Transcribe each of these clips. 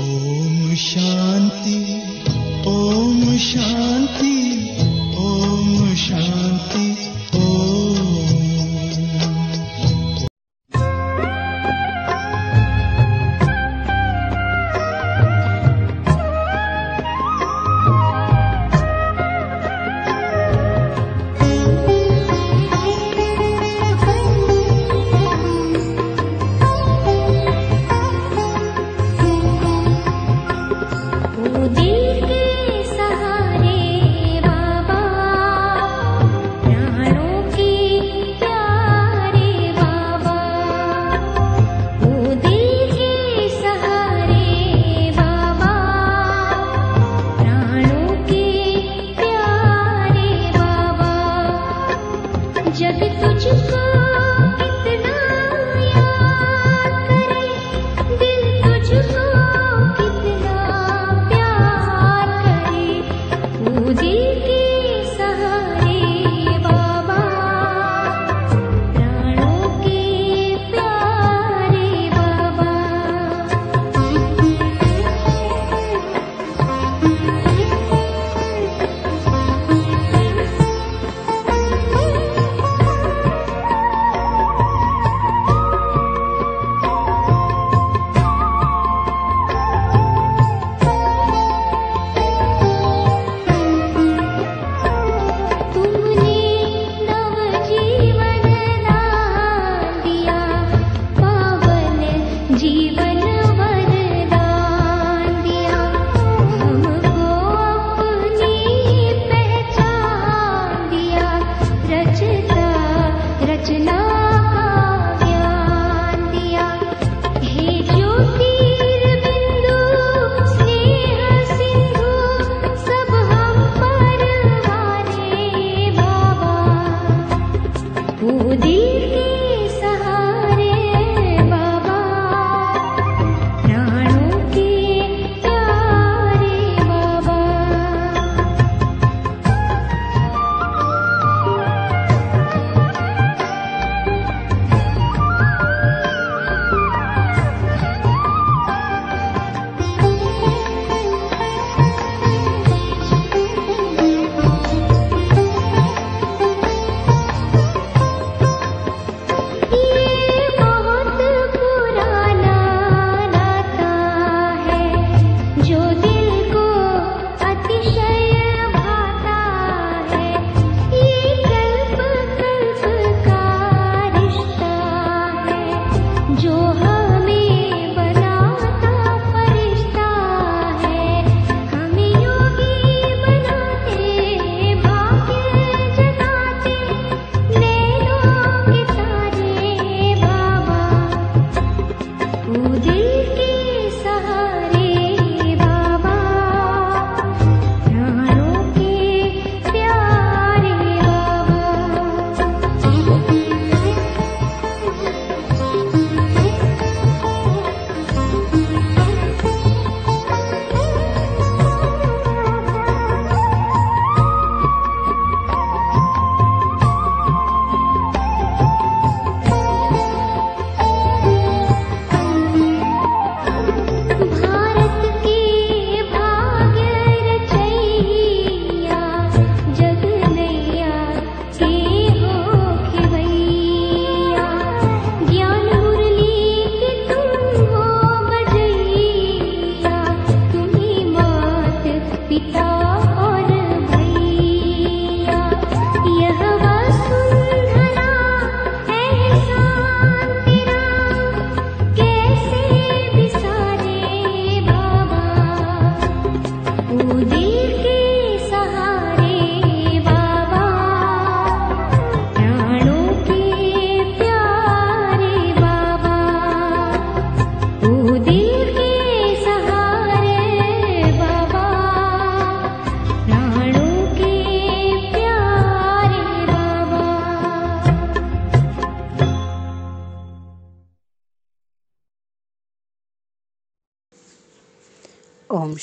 ॐ शान्ति ॐ शान्ति ॐ शान्ति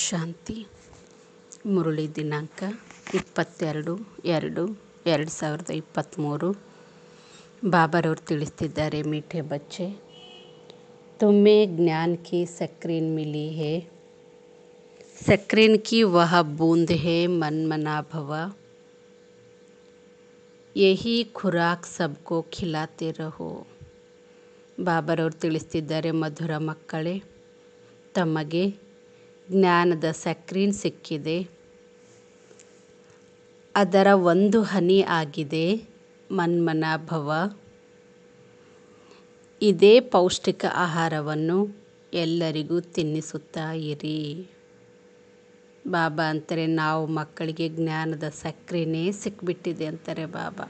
ಶಾಂತಿ ಮುರಳಿ ದಿನಾಂಕ ಇಪ್ಪತ್ತೆರಡು ಎರಡು ಎರಡು ಸಾವಿರದ ಇಪ್ಪತ್ತ್ಮೂರು ಬಾಬರವ್ರು ತಿಳಿಸ್ತಿದ್ದಾರೆ ಮೀಠೆ ಬಚ್ಚೆ तुम्हें ज्ञान की सक्रीन मिली है सक्रीन की वह बूंद है मन मना भवा यही खुराक सबको खिलाते रहो ಬಾಬರವ್ರು ತಿಳಿಸ್ತಿದ್ದಾರೆ ಮಧುರ ಮಕ್ಕಳೇ ತಮಗೆ ಜ್ಞಾನದ ಸಕ್ರಿನ್ ಸಿಕ್ಕಿದೆ ಅದರ ಒಂದು ಹನಿ ಆಗಿದೆ ಮನ್ಮನ ಭವ ಇದೇ ಪೌಷ್ಟಿಕ ಆಹಾರವನ್ನು ಎಲ್ಲರಿಗೂ ತಿನ್ನಿಸುತ್ತಾ ಇರಿ ಬಾಬಾ ಅಂತಾರೆ ನಾವು ಮಕ್ಕಳಿಗೆ ಜ್ಞಾನದ ಸಕ್ರೆನೇ ಸಿಕ್ಬಿಟ್ಟಿದೆ ಅಂತಾರೆ ಬಾಬಾ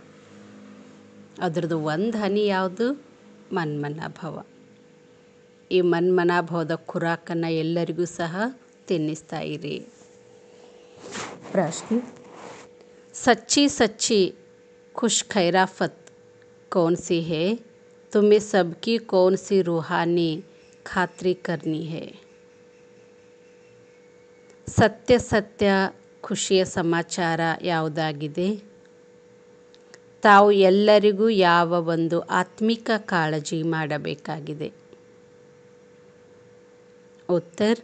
ಅದರದ್ದು ಒಂದು ಹನಿ ಯಾವುದು ಮನ್ಮನಾಭವ ಈ ಮನ್ಮನಾಭವದ ಖುರಾಕನ್ನು ಎಲ್ಲರಿಗೂ ಸಹ ತಿನ್ನಿಸ್ತಾ ಇರಿ ಪ್ರಶ್ನೆ ಸಚ್ಚಿ ಸಚ್ಚಿ ಖೈರಾಫತ್ ಖೈರಾಫತ್ कौन सी है तुम्हें सबकी कौन सी रूहानी ಖಾತ್ರಿ करनी है ಸತ್ಯ ಸತ್ಯ ಖುಷಿಯ ಸಮಾಚಾರ ಯಾವುದಾಗಿದೆ ತಾವು ಎಲ್ಲರಿಗೂ ಯಾವ ಒಂದು ಆತ್ಮಿಕ ಕಾಳಜಿ ಮಾಡಬೇಕಾಗಿದೆ ಉತ್ತರ್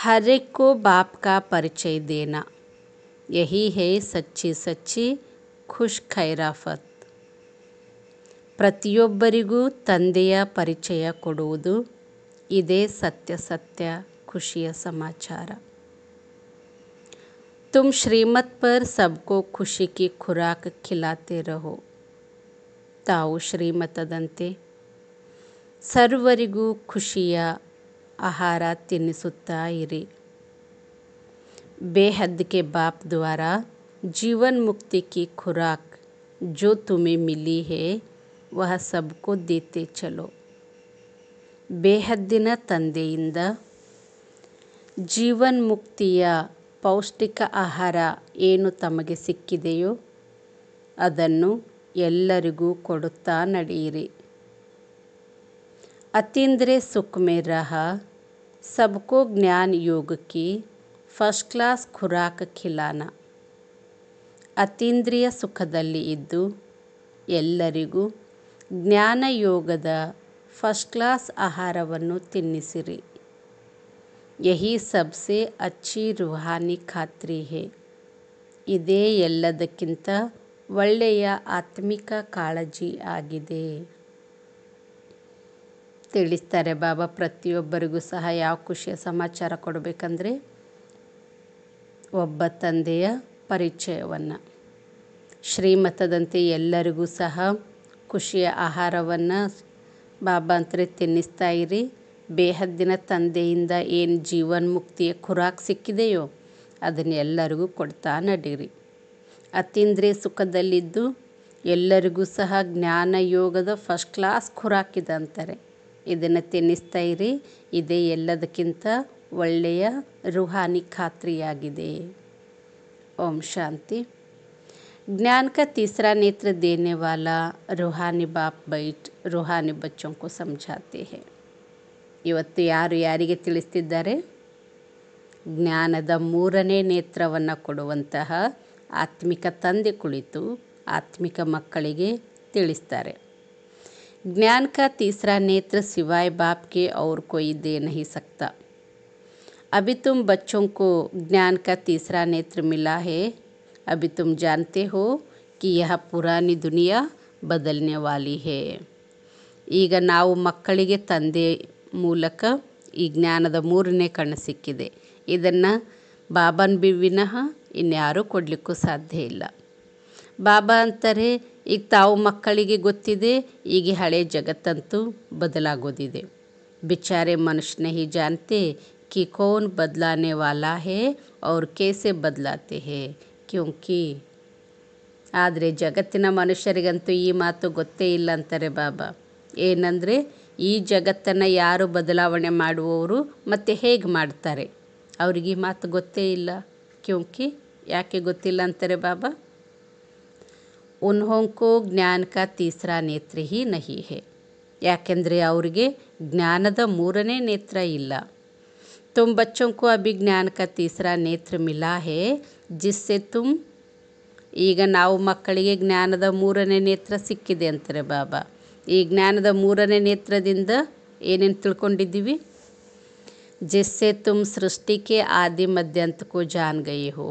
हर ಕೋ को बाप का परिचय देना यही है ಸಚ್ಚಿ ಸಚ್ಚಿ ಖುಷ್ ಖೈರಾಫತ್ ಪ್ರತಿಯೊಬ್ಬರಿಗೂ ತಂದೆಯ ಪರಿಚಯ ಕೊಡುವುದು ಇದೇ ಸತ್ಯ ಸತ್ಯ ಖುಷಿಯ ಸಮಾಚಾರ ತುಮ್ ಶ್ರೀಮತ್ ಪರ್ ಸಬ್ಕೋ ಖುಷಿ ಕಿ ಖುರಾಕ್ ಖಿಲಾತೆ ರಹೋ ತಾವು ಶ್ರೀಮತದಂತೆ ಸರ್ವರಿಗೂ ಖುಷಿಯ ಆಹಾರ ತಿನ್ನಿಸುತ್ತಾ ಇರಿ ಬೇಹದ್ಕೆ ಬಾಪ್ ದ್ವಾರ ಜೀವನ್ ಮುಕ್ತಿ ಕಿ ಖುರಾಕ್ ಜೋ ತುಮಿ ಮಿಲಿ ಹೇ ವಹ ಸಬ್ सबको ಚಲೋ ಬೇಹದ್ದಿನ ತಂದೆಯಿಂದ ಜೀವನ್ ಮುಕ್ತಿಯ ಪೌಷ್ಟಿಕ ಆಹಾರ ಏನು ತಮಗೆ ಸಿಕ್ಕಿದೆಯೋ ಅದನ್ನು ಎಲ್ಲರಿಗೂ ಕೊಡುತ್ತಾ ನಡೆಯಿರಿ ಅತೀಂದ್ರೆ सुख ರಹ ಸಬ್ಕೋ सबको ज्ञान योग ಫಸ್ಟ್ ಕ್ಲಾಸ್ ಖುರಾಕ್ ಖಿಲಾನ ಅತೀಂದ್ರಿಯ ಸುಖದಲ್ಲಿ ಇದ್ದು ಎಲ್ಲರಿಗೂ ಜ್ಞಾನ ಯೋಗದ ಫಸ್ಟ್ ಕ್ಲಾಸ್ ಆಹಾರವನ್ನು ತಿನ್ನಿಸಿರಿ ಯಹಿ ಸಬ್ಸೆ ಅಚ್ಚಿ ರುಹಾನಿ ಖಾತ್ರಿ ಹೇ ಇದೇ ಎಲ್ಲದಕ್ಕಿಂತ ಒಳ್ಳೆಯ ಆತ್ಮಿಕ ಕಾಳಜಿ ಆಗಿದೆ ತಿಳಿಸ್ತಾರೆ ಬಾಬಾ ಪ್ರತಿಯೊಬ್ಬರಿಗೂ ಸಹ ಯಾವ ಖುಷಿಯ ಸಮಾಚಾರ ಕೊಡಬೇಕಂದ್ರೆ ಒಬ್ಬ ತಂದೆಯ ಪರಿಚಯವನ್ನು ಶ್ರೀಮತದಂತೆ ಎಲ್ಲರಿಗೂ ಸಹ ಖುಷಿಯ ಆಹಾರವನ್ನು ಬಾಬಾ ಅಂತರೆ ತಿನ್ನಿಸ್ತಾ ಇರಿ ಬೇಹದ್ದಿನ ತಂದೆಯಿಂದ ಏನು ಜೀವನ್ ಮುಕ್ತಿಯ ಖುರಾಕ್ ಸಿಕ್ಕಿದೆಯೋ ಅದನ್ನು ಎಲ್ಲರಿಗೂ ಕೊಡ್ತಾ ನಡೀರಿ ಅತೀಂದ್ರಿಯ ಸುಖದಲ್ಲಿದ್ದು ಎಲ್ಲರಿಗೂ ಸಹ ಜ್ಞಾನ ಯೋಗದ ಫಸ್ಟ್ ಕ್ಲಾಸ್ ಖುರಾಕಿದೆ ಅಂತಾರೆ ಇದನ್ನು ತಿನ್ನಿಸ್ತಾ ಇರಿ ಇದೇ ಎಲ್ಲದಕ್ಕಿಂತ ಒಳ್ಳೆಯ ರುಹಾನಿ ಖಾತ್ರಿಯಾಗಿದೆ ಓಂ ಶಾಂತಿ ಜ್ಞಾನಕ ತೀಸ್ರಾ ನೇತ್ರ नेत्र देने वाला ಬೈಟ್ ರುಹಾನಿ ರುಹಾನಿ रूहानी ಇವತ್ತು ಯಾರು ಯಾರಿಗೆ ತಿಳಿಸ್ತಿದ್ದಾರೆ ಜ್ಞಾನದ ಮೂರನೇ ನೇತ್ರವನ್ನು ಕೊಡುವಂತಹ ಆತ್ಮಿಕ ತಂದೆ ಕುಳಿತು ಆತ್ಮಿಕ ಮಕ್ಕಳಿಗೆ ತಿಳಿಸ್ತಾರೆ ज्ञान का तीसरा नेत्र सिवाय बाप के और कोई दे नहीं सकता अभी तुम बच्चों को ज्ञान का तीसरा नेत्र मिला है अभी तुम जानते हो कि यह पुरानी दुनिया ಬದಲನೆ ವಾಲಿ ಹೇ ಈಗ ನಾವು ಮಕ್ಕಳಿಗೆ ತಂದೆ ಮೂಲಕ ಈ ಜ್ಞಾನದ ಮೂರನೇ ಕಣ್ಣು ಸಿಕ್ಕಿದೆ ಇದನ್ನು ಬಾಬನ್ ಬಿವಿನಹ ಇನ್ಯಾರೂ ಕೊಡಲಿಕ್ಕೂ ಸಾಧ್ಯ ಇಲ್ಲ ಬಾಬಾ ಅಂತಾರೆ ಈಗ ತಾವು ಮಕ್ಕಳಿಗೆ ಗೊತ್ತಿದೆ ಈಗ ಹಳೆ ಜಗತ್ತಂತೂ ಬದಲಾಗೋದಿದೆ ಬಿಚಾರೆ ಮನುಷ್ಯನ ಹೀ ಜಾನತೆ ಕಿ ಕೋನ್ ಬದಲಾನೆ वाला ಹೇ ಅವ್ರ ಕೇಸೆ ಬದಲಾತೆ ಹೇ क्योंकि ಆದರೆ ಜಗತ್ತಿನ ಮನುಷ್ಯರಿಗಂತೂ ಈ ಮಾತು ಗೊತ್ತೇ ಇಲ್ಲ ಅಂತಾರೆ ಬಾಬಾ ಏನಂದರೆ ಈ ಜಗತ್ತನ್ನು ಯಾರು ಬದಲಾವಣೆ ಮಾಡುವವರು ಮತ್ತೆ ಹೇಗೆ ಮಾಡ್ತಾರೆ ಅವ್ರಿಗೆ ಈ ಮಾತು ಗೊತ್ತೇ ಇಲ್ಲ ಕ್ಯೂಂಕಿ ಯಾಕೆ ಗೊತ್ತಿಲ್ಲ ಅಂತಾರೆ ಬಾಬಾ उन्हों को ಜ್ಞಾನ का तीसरा नेत्र ही नहीं है ಯಾಕೆಂದರೆ ಅವರಿಗೆ ಜ್ಞಾನದ ಮೂರನೇ ನೇತ್ರ ಇಲ್ಲ तुम बच्चों को अभी ज्ञान का तीसरा नेत्र मिला है जिससे तुम ಈಗ ನಾವು ಮಕ್ಕಳಿಗೆ ಜ್ಞಾನದ ಮೂರನೇ ನೇತ್ರ ಸಿಕ್ಕಿದೆ ಅಂತಾರೆ ಬಾಬಾ ಈ ಜ್ಞಾನದ ಮೂರನೇ ನೇತ್ರದಿಂದ ಏನೇನು ತಿಳ್ಕೊಂಡಿದ್ದೀವಿ जिससे तुम सृष्टि के आदि मध्यंत को जान गए हो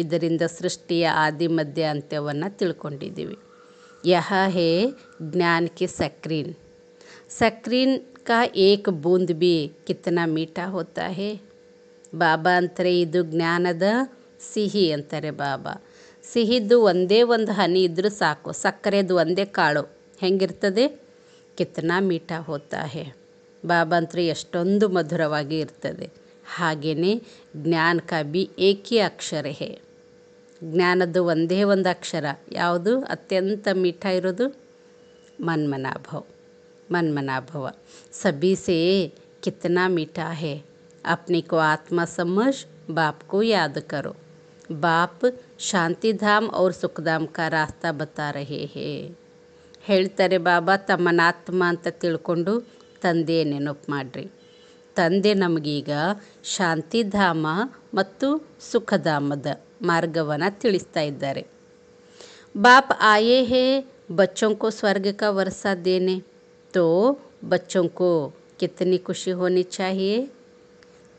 ಇದರಿಂದ ಸೃಷ್ಟಿಯ ಆದಿ ಮಧ್ಯ ಅಂತ್ಯವನ್ನು ತಿಳ್ಕೊಂಡಿದ್ದೀವಿ ಯಹ ಹೇ ಜ್ಞಾನಕ್ಕೆ ಸಕ್ರೀನ್ ಸಕ್ರೀನ್ ಕಾ ಏಕ್ ಬೂಂದ್ ಬಿ ಕಿತ್ತನ ಮೀಠಾ ಹೋತಾ ಹೇ ಬಾಬಾ ಅಂತಾರೆ ಇದು ಜ್ಞಾನದ ಸಿಹಿ ಅಂತಾರೆ ಬಾಬಾ ಸಿಹಿದು ಒಂದೇ ಒಂದು ಹನಿ ಇದ್ದರೂ ಸಾಕು ಸಕ್ಕರೆದು ಒಂದೇ ಕಾಳು ಹೆಂಗಿರ್ತದೆ ಕಿತ್ತನ ಮೀಠಾ ಹೋತಾ ಹೇ ಬಾಬಾ ಅಂತಾರೆ ಎಷ್ಟೊಂದು ಮಧುರವಾಗಿ ಇರ್ತದೆ ಹಾಗೆಯೇ ಜ್ಞಾನ ಕ ಬಿ ಏಕಿ ಅಕ್ಷರ ಹೇ ಜ್ಞಾನದ್ದು ಒಂದೇ ಒಂದು ಅಕ್ಷರ ಯಾವುದು ಅತ್ಯಂತ ಮಿಠ ಇರೋದು ಮನ್ಮನಾಭವ ಮನ್ಮनाभव सभी से कितना मीठा है अपने को आत्मा समझ बाप को याद करो बाप शांति धाम और सुखधाम का रास्ता बता रहे हैं ಹೇಳ್ತಾರೆ ಬಾಬಾ ತಮ್ಮನಾತ್ಮ ಅಂತ ತಿಳ್ಕೊಂಡು ತಂದೆ ನೆನಪು ಮಾಡಿರಿ ತಂದೆ ನಮಗೀಗ ಶಾಂತಿಧಾಮ ಮತ್ತು ಸುಖಧಾಮದ ಮಾರ್ಗವನ್ನು ತಿಳಿಸ್ತಾ ಇದ್ದಾರೆ ಬಾಪ್ ಆಯೇ ಹೇ ಬಚ್ಚೊಂಕೋ ಸ್ವರ್ಗಕ ವರ್ಸಾದೇನೆ ತೋ ಬಚ್ಚೊಂಕೋ ಕಿತ್ತನಿ ಖುಷಿ ಹೋನಿ ಚಾಹಿಯೇ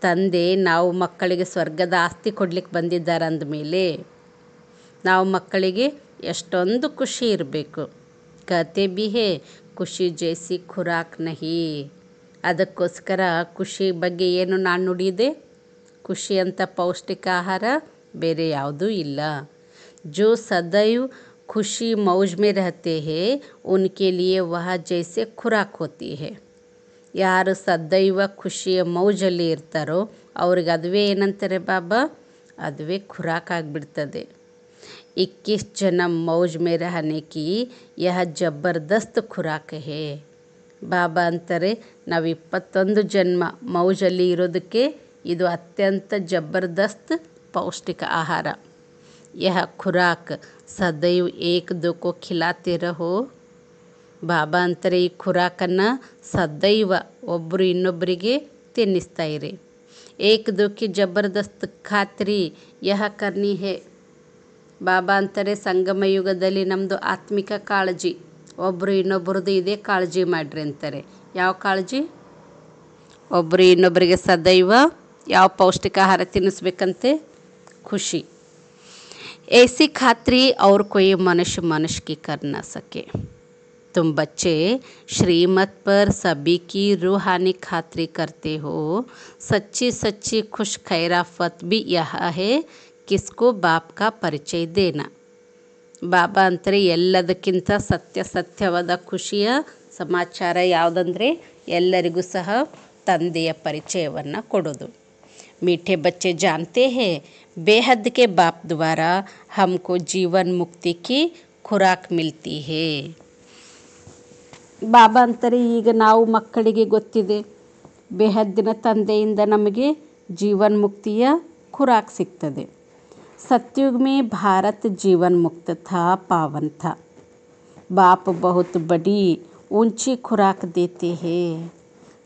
ತಂದೆ ನಾವು ಮಕ್ಕಳಿಗೆ ಸ್ವರ್ಗದ ಆಸ್ತಿ ಕೊಡ್ಲಿಕ್ಕೆ ಬಂದಿದ್ದಾರೆ ಅಂದಮೇಲೆ ನಾವು ಮಕ್ಕಳಿಗೆ ಎಷ್ಟೊಂದು ಖುಷಿ ಇರಬೇಕು ಕತೆ ಬಿ ಹೇ ಖುಷಿ ಜೇಸಿ ಖುರಾಕ್ ನಹಿ ಅದಕ್ಕೋಸ್ಕರ ಖುಷಿ ಬಗ್ಗೆ ಏನು ನಾನು ನುಡಿದೆ ಖುಷಿ ಅಂತ ಪೌಷ್ಟಿಕ ಆಹಾರ ಬೇರೆ ಯಾವುದೂ ಇಲ್ಲ ಜೋ ಸದೈವ್ ಖುಷಿ ಮೌಜ್ में रहते हैं उनके लिए वह जैसे खुराक ಯಾರು ಸದೈವ ಖುಷಿಯ ಮೌಜಲ್ಲಿ ಇರ್ತಾರೋ ಅವ್ರಿಗೆ ಅದುವೇ ಏನಂತಾರೆ ಬಾಬಾ ಅದುವೇ ಖುರಾಕ್ ಆಗಿಬಿಡ್ತದೆ ಇಕ್ಕಿಸ್ ಜನ ಮೌಜ್ ರಹನೆ ಕಿ ಯಹ ಜಬರ್ದಸ್ತ್ ಖುರಾಕ್ ಹೇ ಬಾಬಾ ಅಂತಾರೆ ನಾವು ಇಪ್ಪತ್ತೊಂದು ಜನ್ಮ ಮೌಜಲ್ಲಿ ಇರೋದಕ್ಕೆ ಇದು ಅತ್ಯಂತ ಜಬರ್ದಸ್ತ್ ಪೌಷ್ಟಿಕ ಆಹಾರ ಯಹ ಖುರಾಕ್ ಸದೈವ್ ಏಕ್ ದುಕೋ ಖಿಲಾತಿ ಬಾಬಾ ಅಂತಾರೆ ಈ ಖುರಾಕನ್ನು ಸದೈವ ಒಬ್ಬರು ಇನ್ನೊಬ್ಬರಿಗೆ ತಿನ್ನಿಸ್ತಾ ಇರಿ ಏಕ್ ದುಃಖಿ ಜಬರ್ದಸ್ತ್ ಖಾತ್ರಿ ಯಹ ಕರ್ನಿ ಹೇ ಬಾಬಾ ಅಂತಾರೆ ಸಂಗಮ ಯುಗದಲ್ಲಿ ನಮ್ಮದು ಆತ್ಮಿಕ ಕಾಳಜಿ ಒಬ್ಬರು ಇನ್ನೊಬ್ಬರದ್ದು ಇದೇ ಕಾಳಜಿ ಮಾಡಿರಿ ಅಂತಾರೆ ಯಾವ ಕಾಳಜಿ ಒಬ್ಬರು ಇನ್ನೊಬ್ಬರಿಗೆ ಸದೈವ ऐसी खातरी और कोई मनुष्य मनुष्य की कर ना सके तुम बच्चे श्रीमत पर सभी की रूहानी खात्री करते हो सच्ची सच्ची खुश खैराफत भी यह है किसको बाप का परिचय देना ಬಾಬಾ ಅಂತಾರೆ ಎಲ್ಲದಕ್ಕಿಂತ ಸತ್ಯ ಸತ್ಯವಾದ ಖುಷಿಯ ಸಮಾಚಾರ ಯಾವುದಂದರೆ ಎಲ್ಲರಿಗೂ ಸಹ ತಂದೆಯ ಪರಿಚಯವನ್ನು ಕೊಡೋದು ಮೀಠೆ ಬಚ್ಚೆ ಜಾನ್ತೆ ಹೇ ಬೇಹದ್ಕೆ ಬಾಪ್ ದ್ವಾರ ಹಮ್ಕೋ ಜೀವನ್ जीवन ಖುರಾಕ್ ಮಿಲ್ತಿ ಹೇ ಬಾಬಾ ಅಂತಾರೆ ಈಗ ನಾವು ಮಕ್ಕಳಿಗೆ ಗೊತ್ತಿದೆ ಬೇಹದ್ದಿನ ತಂದೆಯಿಂದ ನಮಗೆ ಜೀವನ್ ಮುಕ್ತಿಯ ಖುರಾಕ್ ಸಿಗ್ತದೆ सतयुग ಭಾರತ भारत ಮುಕ್ತ मुक्त था पावन था बाप बहुत बड़ी ऊंची खुराक देते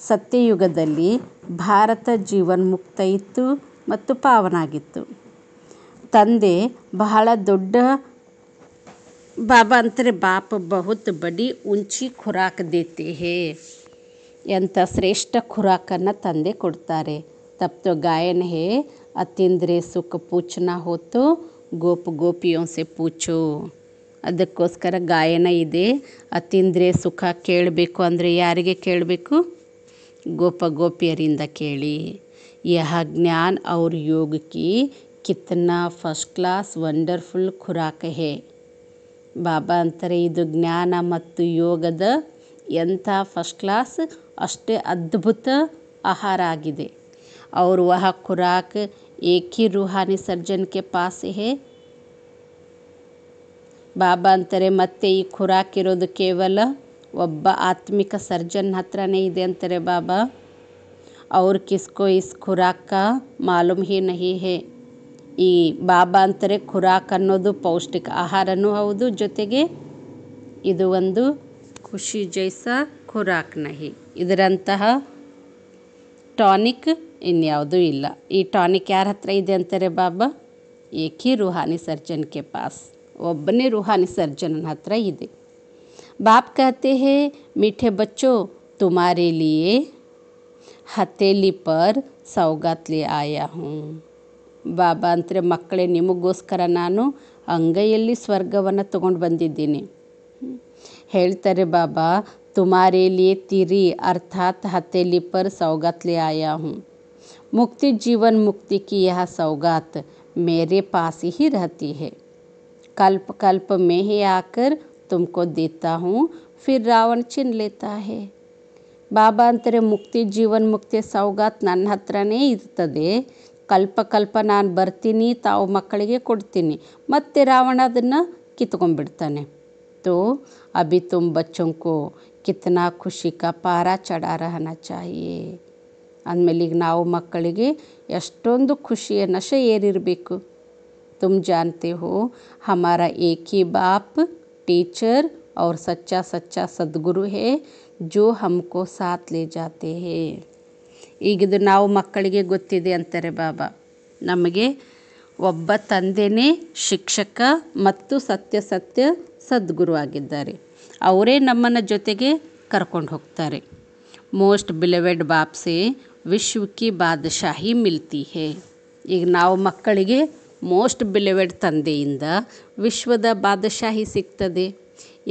ಸತ್ಯಯುಗದಲ್ಲಿ ಭಾರತ ಮುಕ್ತ ಇತ್ತು ಮತ್ತು ಪಾವನಾಗಿತ್ತು ತಂದೆ ಬಹಳ ದೊಡ್ಡ ಬಾಬಾ ಅಂತಾರೆ ಬಾಪ ಬಹುತ್ ಬಡಿ ಉಂಚಿ ಖುರಾಕ್ ದೇತೆ ಹೇ ಎಂಥ ಶ್ರೇಷ್ಠ ಖುರಾಕನ್ನು ತಂದೆ ಕೊಡ್ತಾರೆ ತಪ್ತೋ ಗಾಯನ ಹೇ ಅತ್ತಿಂದ್ರೆ ಸುಖ ಪೂಚನ ಹೊತ್ತು ಗೋಪು ಗೋಪಿಯೊಂ ಸೆ ಪೂಚು ಅದಕ್ಕೋಸ್ಕರ ಗಾಯನ ಇದೆ ಅತ್ತಿಂದ್ರೆ ಸುಖ ಕೇಳಬೇಕು ಅಂದರೆ ಯಾರಿಗೆ ಕೇಳಬೇಕು ಗೋಪ ಗೋಪಿಯರಿಂದ ಕೇಳಿ ಯಹ ಜ್ಞಾನ ಅವ್ರ ಯೋಗಕ್ಕೆ ಕಿತ್ತನ ಫಸ್ಟ್ ಕ್ಲಾಸ್ ವಂಡರ್ಫುಲ್ ಖುರಾಕ ಹೇ ಬಾಬಾ ಅಂತಾರೆ ಇದು ಜ್ಞಾನ ಮತ್ತು ಯೋಗದ ಎಂಥ ಫಸ್ಟ್ ಕ್ಲಾಸ್ ಅಷ್ಟೇ ಅದ್ಭುತ ಆಹಾರ ಆಗಿದೆ ಅವ್ರ ವಹ ಖುರಾಕ್ एक ही रूहानी सर्जन के पास है ಬಾಬಾ ಅಂತಾರೆ ಮತ್ತೆ ಈ ಇರೋದು ಕೇವಲ ಒಬ್ಬ ಆತ್ಮಿಕ ಸರ್ಜನ್ ಹತ್ರನೇ ಇದೆ ಅಂತಾರೆ ಬಾಬಾ ಅವ್ರ ಕಿಸ್ಕೋ ಇಸ್ ಖುರಾಕ ಮಾಲೂಮ್ ಹಿ ನಹಿ ಹೇ ಈ ಬಾಬಾ ಅಂತಾರೆ ಖುರಾಕ್ ಅನ್ನೋದು ಪೌಷ್ಟಿಕ ಆಹಾರನೂ ಹೌದು ಜೊತೆಗೆ ಇದು ಒಂದು ಖುಷಿ ಜೈಸ ಖುರಾಕ್ ನಹಿ ಇದರಂತಹ ಟಾನಿಕ್ ಇನ್ಯಾವುದೂ ಇಲ್ಲ ಈ ಟಾನಿಕ್ ಯಾರ ಹತ್ರ ಇದೆ ಅಂತಾರೆ ಬಾಬಾ ಏಕಿ ರೂಹಾನಿ ಸರ್ಜನ್ ಕೆ ಪಾಸ್ ಒಬ್ಬನೇ ರೂಹಾನಿ ಸರ್ಜನ್ ಹತ್ರ ಇದೆ ಬಾಪ್ ಕಹತೆ ಹೇ ಮಿಠೆ ಬಚ್ಚೋ ತುಮಾರೇ ಲಿಯೇ ಹತೇಲಿ ಪರ್ ಸೌಗಾತ್ಲಿ ಆಯಾ ಹ್ಞೂ ಬಾಬಾ ಅಂದರೆ ಮಕ್ಕಳೇ ನಿಮಗೋಸ್ಕರ ನಾನು ಅಂಗೈಯಲ್ಲಿ ಸ್ವರ್ಗವನ್ನು ತಗೊಂಡು ಬಂದಿದ್ದೀನಿ ಹೇಳ್ತಾರೆ ಬಾಬಾ ತುಮಾರೇಲಿಯೇ ತಿರಿ ಅರ್ಥಾತ್ ಹತೇಲಿ ಪರ್ ಸೌಗಾತ್ಲಿ ಆಯಾ ಹ್ಞೂ मुक्ति जीवन मुक्ति की यह सौगात मेरे पास ही रहती है कल्प कल्प में ही आकर तुमको देता हूँ फिर रावण चिन्ह लेता है बाबा अंतर मुक्ति जीवन मुक्ति सौगात नन हत्रने इतदे कल्प कल्प नान बर्तीनी ताव मक्कळिगे कोड्तीनी मत्ते रावण अदन्न कितकोंबिडताने तो अभी तुम बच्चों को कितना खुशी का पारा चढ़ा रहना चाहिए ಅಂದಮೇಲೆ ಈಗ ನಾವು ಮಕ್ಕಳಿಗೆ ಎಷ್ಟೊಂದು ಖುಷಿಯ ನಶೆ ಏರಿರಬೇಕು ತುಮ್ ಜಾನ್ತೆ ಹೋ ಹಮಾರ ಏಕಿ ಬಾಪ್ ಟೀಚರ್ ಅವ್ರ ಸಚ್ಚಾ ಸಚ್ಚಾ ಸದ್ಗುರು ಹೇ ಜೋ ಹಮ್ಕೋ ಸಾತ್ ಲೇ ಜಾತೆ ಹೇ ಈಗಿದು ನಾವು ಮಕ್ಕಳಿಗೆ ಗೊತ್ತಿದೆ ಅಂತಾರೆ ಬಾಬಾ ನಮಗೆ ಒಬ್ಬ ತಂದೆನೇ ಶಿಕ್ಷಕ ಮತ್ತು ಸತ್ಯ ಸತ್ಯ ಸದ್ಗುರು ಆಗಿದ್ದಾರೆ ಅವರೇ ನಮ್ಮನ್ನ ಜೊತೆಗೆ ಕರ್ಕೊಂಡು ಹೋಗ್ತಾರೆ ಮೋಸ್ಟ್ ಬಿಲೆವೆಡ್ ಬಾಪ್ಸೆ ವಿಶ್ವಕ್ಕೆ ಬಾದಶಾಹಿ ಮಿಲ್ತಿ ಹೇ ಈಗ ನಾವು ಮಕ್ಕಳಿಗೆ ಮೋಸ್ಟ್ ಬಿಲಿವೆಡ್ ತಂದೆಯಿಂದ ವಿಶ್ವದ ಬಾದಶಾಹಿ ಸಿಗ್ತದೆ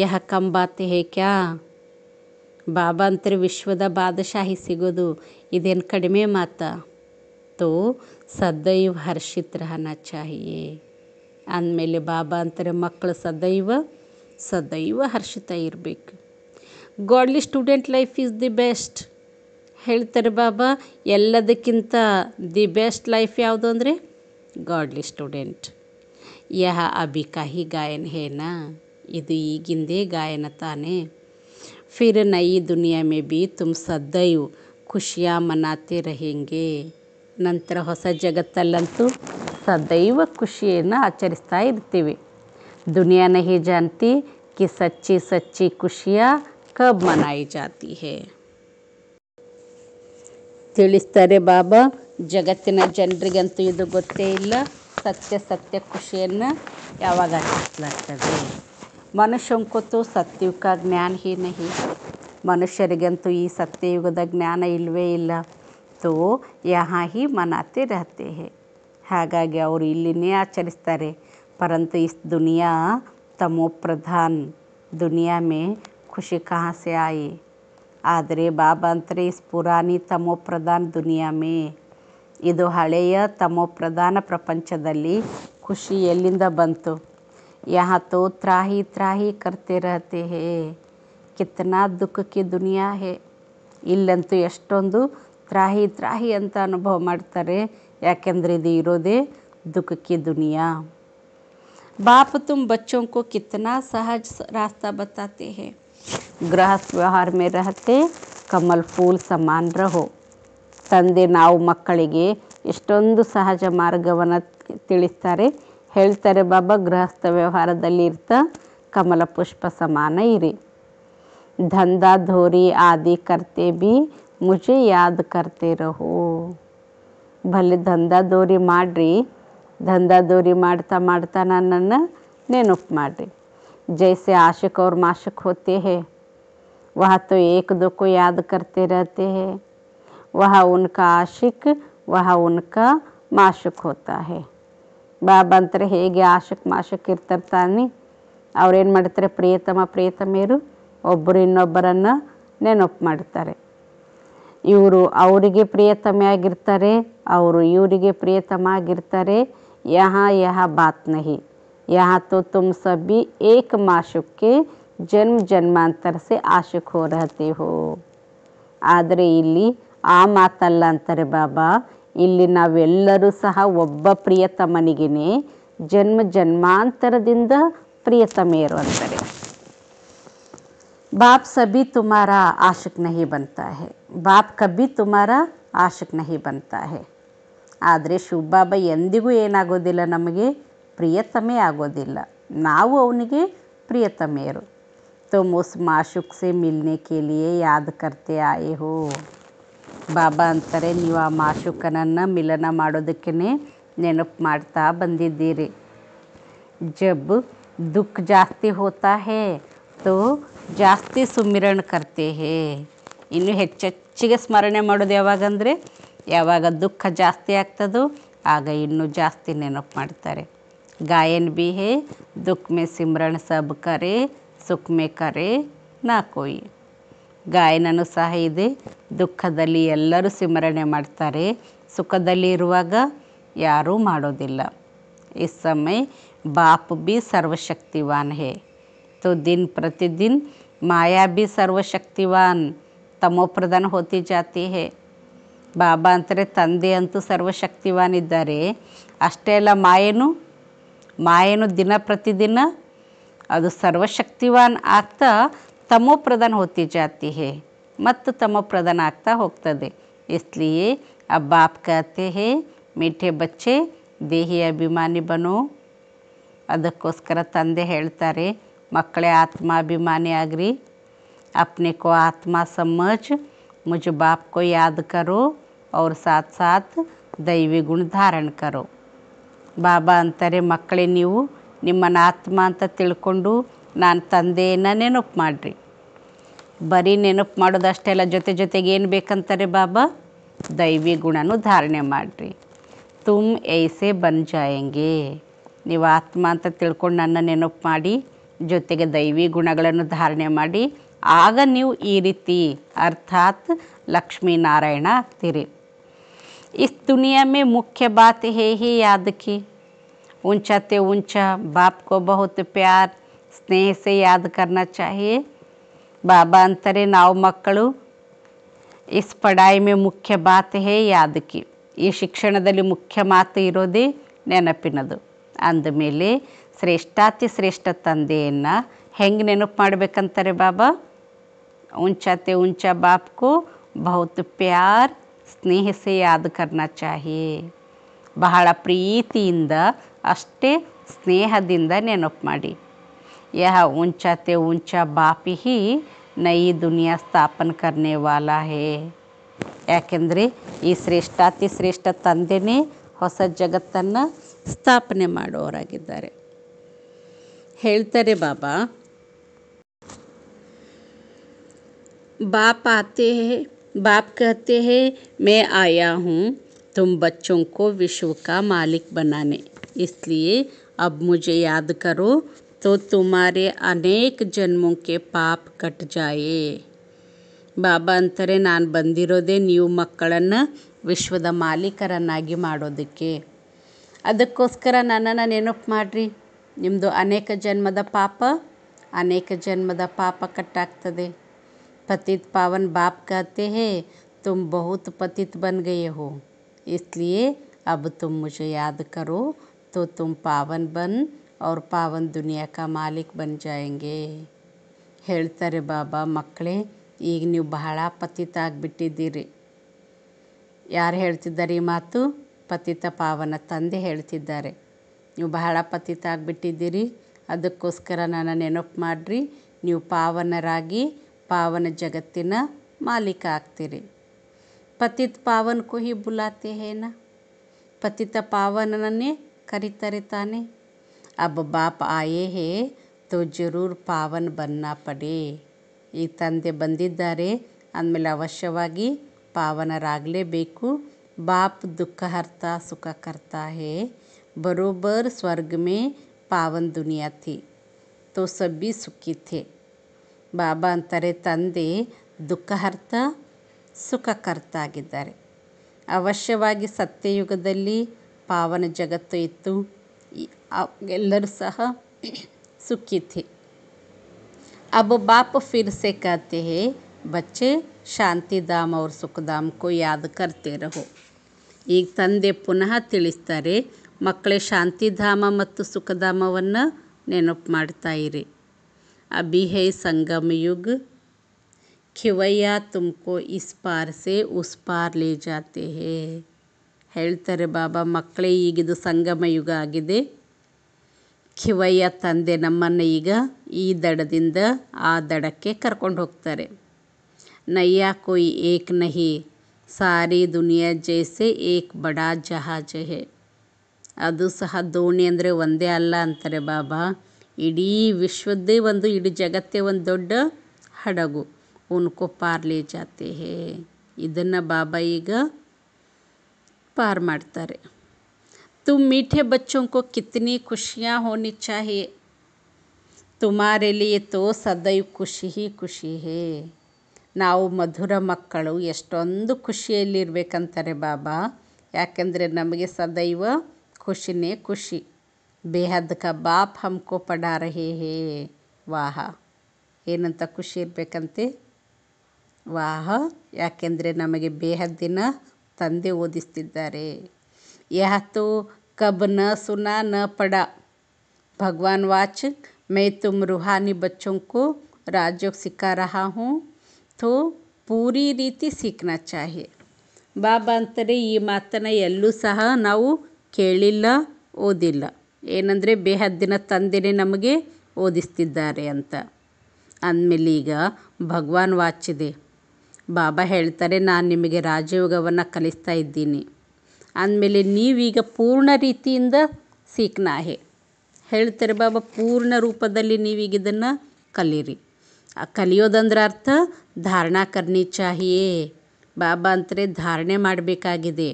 ಯಹ ಕಂಬಾತೆ ಹೇ ಕ್ಯಾ ಬಾಬಾ ಅಂತರ ವಿಶ್ವದ ಬಾದಶಾಹಿ ಸಿಗೋದು ಇದೇನು ಕಡಿಮೆ ಮಾತಾ ತೋ ಸದೈವ್ ಹರ್ಷಿತ್ ರಹನ ಚಾಹಿಯೇ ಅಂದಮೇಲೆ ಬಾಬಾ ಅಂತಾರೆ ಮಕ್ಕಳು ಸದೈವ ಸದೈವ ಹರ್ಷಿತ ಇರಬೇಕು godly student life is the best ಹೇಳ್ತಾರೆ ಬಾಬಾ ಎಲ್ಲದಕ್ಕಿಂತ ದಿ ಬೆಸ್ಟ್ ಲೈಫ್ ಯಾವುದು ಅಂದರೆ ಗಾಡ್ಲಿ ಸ್ಟೂಡೆಂಟ್ ಯಹ ಅಭಿ ಕಹಿ ಗಾಯನ್ ಹೇನಾ ಇದು ಈಗಿಂದೇ ಗಾಯನ ತಾನೇ ಫಿರ್ ನೈ ದುನಿಯಾ ಮೇ ಬಿ ತುಮ್ ಸದೈವ್ ಖುಷಿಯ ಮನಾತೆ ರಹೇಂಗೆ ನಂತರ ಹೊಸ ಜಗತ್ತಲ್ಲಂತೂ ಸದೈವ ಖುಷಿಯನ್ನು ಆಚರಿಸ್ತಾ ಇರ್ತೀವಿ ದುನಿಯಾನ ಹೇ ಜಾನ್ತಿ ಕಿ ಸಚ್ಚಿ ಸಚ್ಚಿ ಖುಷಿಯ ಕಬ್ ಮನಾಯಿ ಜಾತಿ ಹೇ తెలిస్తారే బాబా జగతిన జన్ర్గంత ఇదు ಗೊತ್ತే illa సత్య సత్య కుషియన యావగ అట్లక్తది మనశంకోతో సత్యుక జ్ఞాన హి నహి మనశరిగంత ఈ సత్యయుగద జ్ఞాన ఇల్వే illa తో యహా హి మనాతే రహతే హగాగే అవర్ ఇలిని ఆచరిస్తారే పరంతు ఈస్ duniya తమోప్రధాన duniya మే ఖుషి కహా సే ఆయి ಆದರೆ ಬಾಬಂತ್ರೇಸ್ ಪುರಾಣಿ ತಮೋಪ್ರಧಾನ್ ದುನಿಯಾ ಮೇ ಇದು ಹಳೆಯ ತಮೋಪ್ರಧಾನ ಪ್ರಪಂಚದಲ್ಲಿ ಖುಷಿ ಎಲ್ಲಿಂದ ಬಂತು ಯಹ ತೋ ತ್ರಾಹಿ ತ್ರಾಹಿ ಕರ್ತೆ ರಹತೆ ಹೇ ಕಿತ್ನಾ ದುಃಖಕ್ಕೆ ದುನಿಯಾ ಹೇ ಇಲ್ಲಂತೂ ಎಷ್ಟೊಂದು ತ್ರಾಹಿ ತ್ರಾಹಿ ಅಂತ ಅನುಭವ ಮಾಡ್ತಾರೆ ಯಾಕೆಂದರೆ ಇದು ಇರೋದೇ ದುಃಖಕ್ಕೆ ದುನಿಯಾ ಬಾಪ ತುಮ್ ಬಚ್ಚೋಂಕೋ ಕಿತ್ನಾ ಸಹಜ ರಾಸ್ತಾ ಬತ್ತಾತೆ ಹೇ ಗೃಹಸ್ಥ ವ್ಯವಹಾರ ಮೇಲೆ ರಹತೆ ಕಮಲ್ ಫೂಲ್ ರಹೋ ತಂದೆ ನಾವು ಮಕ್ಕಳಿಗೆ ಎಷ್ಟೊಂದು ಸಹಜ ಮಾರ್ಗವನ್ನು ತಿಳಿಸ್ತಾರೆ ಹೇಳ್ತಾರೆ ಬಾಬಾ ಗೃಹಸ್ಥ ವ್ಯವಹಾರದಲ್ಲಿ ಇರ್ತ ಕಮಲ ಪುಷ್ಪ ಸಮಾನ ಇರಿ ಧಂದಾ ಧೋರಿ ಆದಿ ಕರ್ತೆ ಬಿ ಮುಜೆ ಯಾದ ಕರ್ತೆ ರಹು ಭಲೆ ಧಂದಾ ದೋರಿ ಮಾಡ್ರಿ ಧಂದಾ ದೋರಿ ಮಾಡ್ತಾ ಮಾಡ್ತಾ ನನ್ನನ್ನು ನೆನಪು ಮಾಡಿರಿ जैसे आशिक और माशिक होते हैं वह तो एक दो को याद करते रहते हैं वह उनका आशिक वह उनका माशिक होता है बाबंत्र हेगे आशिक माशिक किर्तानी और ऐनमें प्रियतम प्रियतमीर और इनबर नेनपर इवर और प्रियतम आगे और इवे प्रियतम आगे यहा यहाँ बात नहीं यहाँ तो तुम सभी एक माशुक के ಜನ್ಮ ಜನ್ಮಾಂತರ ಸೆ ಆಶಕ್ ಹೋರಹತಿ ಹೋ ಆದರೆ ಇಲ್ಲಿ ಆ ಮಾತಲ್ಲ ಅಂತಾರೆ ಬಾಬಾ ಇಲ್ಲಿ ನಾವೆಲ್ಲರೂ ಸಹ ಒಬ್ಬ ಪ್ರಿಯತಮನಿಗೇ ಜನ್ಮ ಜನ್ಮಾಂತರದಿಂದ ಪ್ರಿಯತಮೆಯರು ಅಂತಾರೆ ಬಾಪ್ ಸಭಿ ತುಮಾರ ಆಶಕ್ ನಹಿ ಹೇ ಬಾಪ್ ಕಬ್ಬಿ ತುಮಾರ ಆಶಕ್ ನಹಿ ಬನ್ತಾ ಹೇ ಆದರೆ ಶಿವಬಾಬಾ ಎಂದಿಗೂ ಏನಾಗೋದಿಲ್ಲ ನಮಗೆ ಪ್ರಿಯತಮೆ ಆಗೋದಿಲ್ಲ ನಾವು ಅವನಿಗೆ ಪ್ರಿಯತಮೆಯರು तो ಮಾಶುಕ್ಸೆ माशुक ಯಾದ ಕರ್ತೆ ಆಯೆ ಹೋ ಬಾಬಾ ಅಂತಾರೆ ನೀವು ಆ ಮಾಶುಕನನ್ನು ಮಿಲನ ಮಾಡೋದಕ್ಕೇ ನೆನಪು ಮಾಡ್ತಾ ಬಂದಿದ್ದೀರಿ ಜಬ್ ದುಃಖ ಜಾಸ್ತಿ ಹೋತಾ ಹೇ ತೋ ಜಾಸ್ತಿ ಸುಮಿರಣ ಕರ್ತೆ ಹೇ ಇನ್ನು ಹೆಚ್ಚೆಚ್ಚಿಗೆ ಸ್ಮರಣೆ ಮಾಡೋದು ಯಾವಾಗಂದರೆ ಯಾವಾಗ ದುಃಖ ಜಾಸ್ತಿ ಆಗ್ತದೋ ಆಗ ಇನ್ನೂ ಜಾಸ್ತಿ ನೆನಪು ಮಾಡ್ತಾರೆ गायन भी है दुख में सिमरण सब करे ಸುಖ ಮೇ ಕರೆ ನಾ ಕೋಯಿ ಗಾಯನನು ಸಹ ಇದೆ ದುಃಖದಲ್ಲಿ ಎಲ್ಲರೂ ಸಿಮರಣೆ ಮಾಡ್ತಾರೆ ಸುಖದಲ್ಲಿ ಇರುವಾಗ ಯಾರೂ ಮಾಡೋದಿಲ್ಲ ಈ ಸಮಯ ಬಾಪ್ ಬಿ ಸರ್ವಶಕ್ತಿವಾನ್ ಹೇ ತೋ ದಿನ ಪ್ರತಿದಿನ ಮಾಯಾ ಬಿ ಸರ್ವಶಕ್ತಿವಾನ್ ತಮೋಪ್ರಧಾನ ಹೋತಿ ಜಾತಿ ಹೇ ಬಾಬಾ ಅಂತಾರೆ ತಂದೆ ಅಂತೂ ಸರ್ವಶಕ್ತಿವಾನ್ ಇದ್ದಾರೆ ಅಷ್ಟೇ ಅಲ್ಲ ಮಾಯೇನು ಮಾಯೆನು ದಿನ ಪ್ರತಿದಿನ ಅದು ಸರ್ವಶಕ್ತಿವಾನ್ ಆಗ್ತಾ ತಮೋ ಪ್ರಧಾನ ಹೋತಿ ಜಾತಿ ಹೇ ಮತ್ತು ತಮೋ ಪ್ರಧಾನ ಆಗ್ತಾ ಹೋಗ್ತದೆ इसलिए अब बाप कहते हैं मीठे बच्चे ದೇಹಿ ಅಭಿಮಾನಿ ಬನೋ ಅದಕ್ಕೋಸ್ಕರ ತಂದೆ ಹೇಳ್ತಾರೆ ಮಕ್ಕಳೇ ಆತ್ಮಾಭಿಮಾನಿ ಆಗ್ರಿ अपने को आत्मा समझ मुझे बाप को याद करो और साथ साथ दैवी गुण धारण करो ಬಾಬಾ ಅಂತಾರೆ ಮಕ್ಕಳೇ ನೀವು ನಿಮ್ಮನ್ನು ಆತ್ಮ ಅಂತ ತಿಳ್ಕೊಂಡು ನಾನು ತಂದೆಯನ್ನು ನೆನಪು ಮಾಡಿರಿ ಬರೀ ನೆನಪು ಅಲ್ಲ ಜೊತೆ ಜೊತೆಗೆ ಏನು ಬೇಕಂತಾರೆ ಬಾಬಾ ದೈವಿ ಗುಣನೂ ಧಾರಣೆ ಮಾಡಿರಿ ತುಮ್ ಏಸೆ ಬಂಜಾಯಂಗೆ ನೀವು ಆತ್ಮ ಅಂತ ತಿಳ್ಕೊಂಡು ನನ್ನ ನೆನಪು ಮಾಡಿ ಜೊತೆಗೆ ದೈವಿ ಗುಣಗಳನ್ನು ಧಾರಣೆ ಮಾಡಿ ಆಗ ನೀವು ಈ ರೀತಿ ಅರ್ಥಾತ್ ಲಕ್ಷ್ಮೀನಾರಾಯಣ ಆಗ್ತೀರಿ इस दुनिया में मुख्य बात है ही याद की ऊंचा ते ऊंचा बाप को बहुत प्यार स्नेह से याद करना चाहिए बाबा अंतरे नाव मಕ್ಕಳು इस पढ़ाई में मुख्य बात है याद की ಈ ಶಿಕ್ಷಣದಲ್ಲಿ ಮುಖ್ಯ ಮಾತು ಇರೋದೇ ನೆನಪಿನದು ಅಂದಮೇಲೆ ಶ್ರೇಷ್ಠಾತಿ ಶ್ರೇಷ್ಠ ತಂದೆಯನ್ನು ಹೆಂಗೆ ನೆನಪು ಮಾಡ್ಬೇಕಂತಾರೆ ಬಾಬಾ ಉಂಚಾತೆ ಉಂಚಾ ಬಾಪ್ಕು ಬಹುತ್ ಪ್ಯಾರ್ ಸ್ನೇಹಿಸಿ ಯಾದ ಕರ್ನಾಚಾಹಿ ಬಹಳ ಪ್ರೀತಿಯಿಂದ ಅಷ್ಟೇ ಸ್ನೇಹದಿಂದ ನೆನಪು ಮಾಡಿ ಯಹ ಉಂಚಾತೆ ಉಂಚ ಬಾಪಿ ಹಿ ನೈ ದುನಿಯಾ ಸ್ಥಾಪನ ಕರ್ನೆ ವಾಲ ಹೇ ಯಾಕೆಂದರೆ ಈ ಶ್ರೇಷ್ಠಾತಿ ಶ್ರೇಷ್ಠ ತಂದೆಯೇ ಹೊಸ ಜಗತ್ತನ್ನು ಸ್ಥಾಪನೆ ಮಾಡೋರಾಗಿದ್ದಾರೆ ಹೇಳ್ತಾರೆ ಬಾಬಾ बाप बाप कहते हैं मैं आया हूँ तुम बच्चों को विश्व का मालिक बनाने इसलिए अब मुझे याद करो तो तुम्हारे अनेक जन्मों के पाप कट जाಯೇ ಬಾಬಾ ಅಂತಾರೆ ನಾನು ಬಂದಿರೋದೇ ನೀವು ಮಕ್ಕಳನ್ನು ವಿಶ್ವದ ಮಾಲೀಕರನ್ನಾಗಿ ಮಾಡೋದಕ್ಕೆ ಅದಕ್ಕೋಸ್ಕರ ನನ್ನನ್ನು ನೆನಪು ಮಾಡಿರಿ ನಿಮ್ಮದು ಅನೇಕ ಜನ್ಮದ ಪಾಪ ಅನೇಕ ಜನ್ಮದ ಪಾಪ ಕಟ್ಟಾಗ್ತದೆ पतित पावन बाप कहते हैं तुम बहुत पतित बन गए हो इसलिए अब तुम मुझे याद करो तो तुम पावन बन और ಪಾವನ್ ದುನಿಯಾ ಕಾ मालिक ಬನ್ ಜಾಂಗೇ ಹೇಳ್ತಾರೆ ಬಾಬಾ ಮಕ್ಕಳೇ ಈಗ ನೀವು ಬಹಳ ಪತಿತ ಆಗಿಬಿಟ್ಟಿದ್ದೀರಿ ಯಾರು ಹೇಳ್ತಿದ್ದಾರೆ ಈ ಮಾತು ಪತಿತ ಪಾವನ ತಂದೆ ಹೇಳ್ತಿದ್ದಾರೆ ನೀವು ಬಹಳ ಪತಿತ ಆಗಿಬಿಟ್ಟಿದ್ದೀರಿ ಅದಕ್ಕೋಸ್ಕರ ನನ್ನ ನೆನಪು ಮಾಡಿರಿ ನೀವು ಪಾವನರಾಗಿ पावन जगತ್ತಿನ ಮಾಲೀಕ ಆಗ್ತೀರಿ ಪತಿತ್ ಪಾವನ್ ಕೊಹಿ ಬುಲಾತೆ ಹೇನ ಪತಿತ ಪಾವನನ್ನೇ ಕರೀತಾರೆ ತಾನೆ ಅಬ್ ಬಾಪ್ ಆಯೇ ಹೇ ತೋ ಜರೂರ್ ಪಾವನ್ ಬನ್ನ ಪಡೆ ಈ ತಂದೆ ಬಂದಿದ್ದಾರೆ ಅಂದಮೇಲೆ ಅವಶ್ಯವಾಗಿ ಪಾವನರಾಗಲೇಬೇಕು बाप दुख हरता सुख करता है बरोबर स्वर्ग में पावन दुनिया थी तो सभी सुखी थे ಬಾಬಾ ಅಂತಾರೆ ತಂದೆ ದುಃಖಹರ್ತ ಸುಖಕರ್ತ ಆಗಿದ್ದಾರೆ ಅವಶ್ಯವಾಗಿ ಸತ್ಯಯುಗದಲ್ಲಿ ಪಾವನ ಜಗತ್ತು ಇತ್ತು ಎಲ್ಲರೂ ಸಹ ಸುಖಿತಿ ಅಬ್ಬ ಬಾಪ ಫಿರ್ಸೆ फिर से ಬಚ್ಚೆ ಶಾಂತಿ ಧಾಮ ಅವ್ರ ಸುಖಧಾಮ್ ಕೋ ಯಾದ ಕರ್ತೆ ಈಗ ತಂದೆ ಪುನಃ ತಿಳಿಸ್ತಾರೆ ಮಕ್ಕಳೇ ಶಾಂತಿಧಾಮ ಮತ್ತು ಸುಖಧಾಮವನ್ನು ನೆನಪು ಮಾಡ್ತಾಯಿರಿ अभी है संगम युग ಖಿವಯ್ಯ ತುಮಕೋ ಇಸ್ ಪಾರ್ ಸೆ ಉಸ್ ಪಾರ್ ಲೇ ಜಾತೆ ಹೇ ಹೇಳ್ತಾರೆ ಬಾಬಾ ಮಕ್ಕಳೇ ಈಗಿದು ಸಂಗಮ ಯುಗ ಆಗಿದೆ ಖಿವಯ್ಯ ತಂದೆ ನಮ್ಮನ್ನು ಈಗ ಈ ದಡದಿಂದ ಆ ದಡಕ್ಕೆ ಕರ್ಕೊಂಡು ಹೋಗ್ತಾರೆ ನಯ್ಯ ಕೊಯ್ ಏಕ್ ನಹಿ ಸಾರಿ ದುನಿಯಾ ಜೈಸೆ ಏಕ್ ಬಡಾ ಜಹಾಜ್ ಹೇ ಅದು ಸಹ ದೋಣಿ ಅಂದರೆ ಒಂದೇ ಅಲ್ಲ ಅಂತಾರೆ ಬಾಬಾ ಇಡೀ ವಿಶ್ವದ್ದೇ ಒಂದು ಇಡೀ ಜಗತ್ತೇ ಒಂದು ದೊಡ್ಡ ಹಡಗು ಉನ್ಕೋ ಪಾರ್ಲೇ ಜಾತೇ ಹೇ ಇದನ್ನು ಬಾಬಾ ಈಗ ಪಾರು ಮಾಡ್ತಾರೆ ತುಮ್ ಮೀಠೆ ಬಚ್ಚೋಂಕೋ ಕಿತ್ತನಿ ಖುಷಿಯಾ ಹೋನಿ होनी ತುಮಾರೆಲಿ तुम्हारे ಸದೈವ್ ಖುಷಿ ಹಿ ಖುಷಿ ಹೇ ನಾವು ಮಧುರ ಮಕ್ಕಳು ಎಷ್ಟೊಂದು ಖುಷಿಯಲ್ಲಿರ್ಬೇಕಂತಾರೆ ಬಾಬಾ ಯಾಕೆಂದರೆ ನಮಗೆ ಸದೈವ ಖುಷಿನೇ ಖುಷಿ ಬೇಹದ್ ಬಾಪ್ ಹಮ್ಕೋ ಪಡಾ ರಹೇ ಹೇ ವಾಹ ಏನಂತ ಖುಷಿ ಇರಬೇಕಂತೆ ವಾಹ ಯಾಕೆಂದರೆ ನಮಗೆ ಬೇಹದ್ದಿನ ತಂದೆ ಓದಿಸ್ತಿದ್ದಾರೆ ಯಾತು ಕಬ್ ನ ಸುನಾ ನ ಪಡ ಭಗವಾನ್ ವಾಚ್ ಮೈ ತುಮ್ ರುಹಾನಿ ಬಚ್ಚೋಂಕು ರಾಜ್ಯಕ್ಕೆ ಸಿಕ್ಕಾ ರಹಾ ಹೂ ಥೂ ಪೂರಿ ರೀತಿ ಸಿಕ್ಕನ ಚಾಹೆ ಬಾಬಾ ಅಂತಾರೆ ಈ ಮಾತನ್ನು ಎಲ್ಲೂ ಸಹ ನಾವು ಕೇಳಿಲ್ಲ ಓದಿಲ್ಲ ಏನಂದರೆ ಬೇಹದ್ದಿನ ತಂದೆಯೇ ನಮಗೆ ಓದಿಸ್ತಿದ್ದಾರೆ ಅಂತ ಅಂದಮೇಲೆ ಈಗ ಭಗವಾನ್ ವಾಚಿದೆ ಬಾಬಾ ಹೇಳ್ತಾರೆ ನಾನು ನಿಮಗೆ ರಾಜಯೋಗವನ್ನು ಕಲಿಸ್ತಾ ಇದ್ದೀನಿ ಅಂದಮೇಲೆ ನೀವೀಗ ಪೂರ್ಣ ರೀತಿಯಿಂದ ಸೀಕ್ನಾಹೆ ನಾಹೆ ಹೇಳ್ತಾರೆ ಬಾಬಾ ಪೂರ್ಣ ರೂಪದಲ್ಲಿ ನೀವೀಗ ಇದನ್ನು ಕಲೀರಿ ಕಲಿಯೋದಂದ್ರೆ ಅರ್ಥ ಧಾರಣಾ ಕರ್ಣಿ ಚಾಹಿಯೇ ಬಾಬಾ ಅಂತಾರೆ ಧಾರಣೆ ಮಾಡಬೇಕಾಗಿದೆ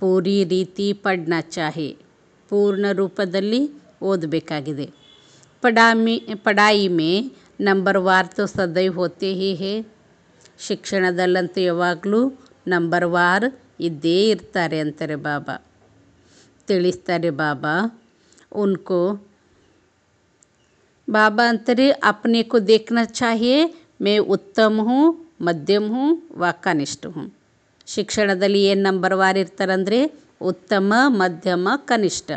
ಪೂರಿ ರೀತಿ ಪಡ್ನಾ ಚಾಹಿ ಪೂರ್ಣ ರೂಪದಲ್ಲಿ ಓದಬೇಕಾಗಿದೆ ಪಡಾಮಿ ಪಡಾಯಿ ಮೇ ನಂಬರ್ ವಾರ್ ತೋ ಸದೈ ಹೋತೆ ಹಿ ಹೇ ಶಿಕ್ಷಣದಲ್ಲಂತೂ ಯಾವಾಗಲೂ ನಂಬರ್ ವಾರ್ ಇದ್ದೇ ಇರ್ತಾರೆ ಅಂತಾರೆ ಬಾಬಾ ತಿಳಿಸ್ತಾರೆ ಬಾಬಾ ಉನ್ಕೋ ಬಾಬಾ ಅಂತಾರೆ ಅಪ್ನೆ ಕೋ देखना चाहिए ಮೇ ಹೂ हूँ ಮಧ್ಯಮ ಹ್ಞೂ ವಾಕನಿಷ್ಠ ಹ್ಞೂ ಶಿಕ್ಷಣದಲ್ಲಿ ಏನು ನಂಬರ್ ವಾರ್ ಇರ್ತಾರಂದರೆ ಉತ್ತಮ ಮಧ್ಯಮ ಕನಿಷ್ಠ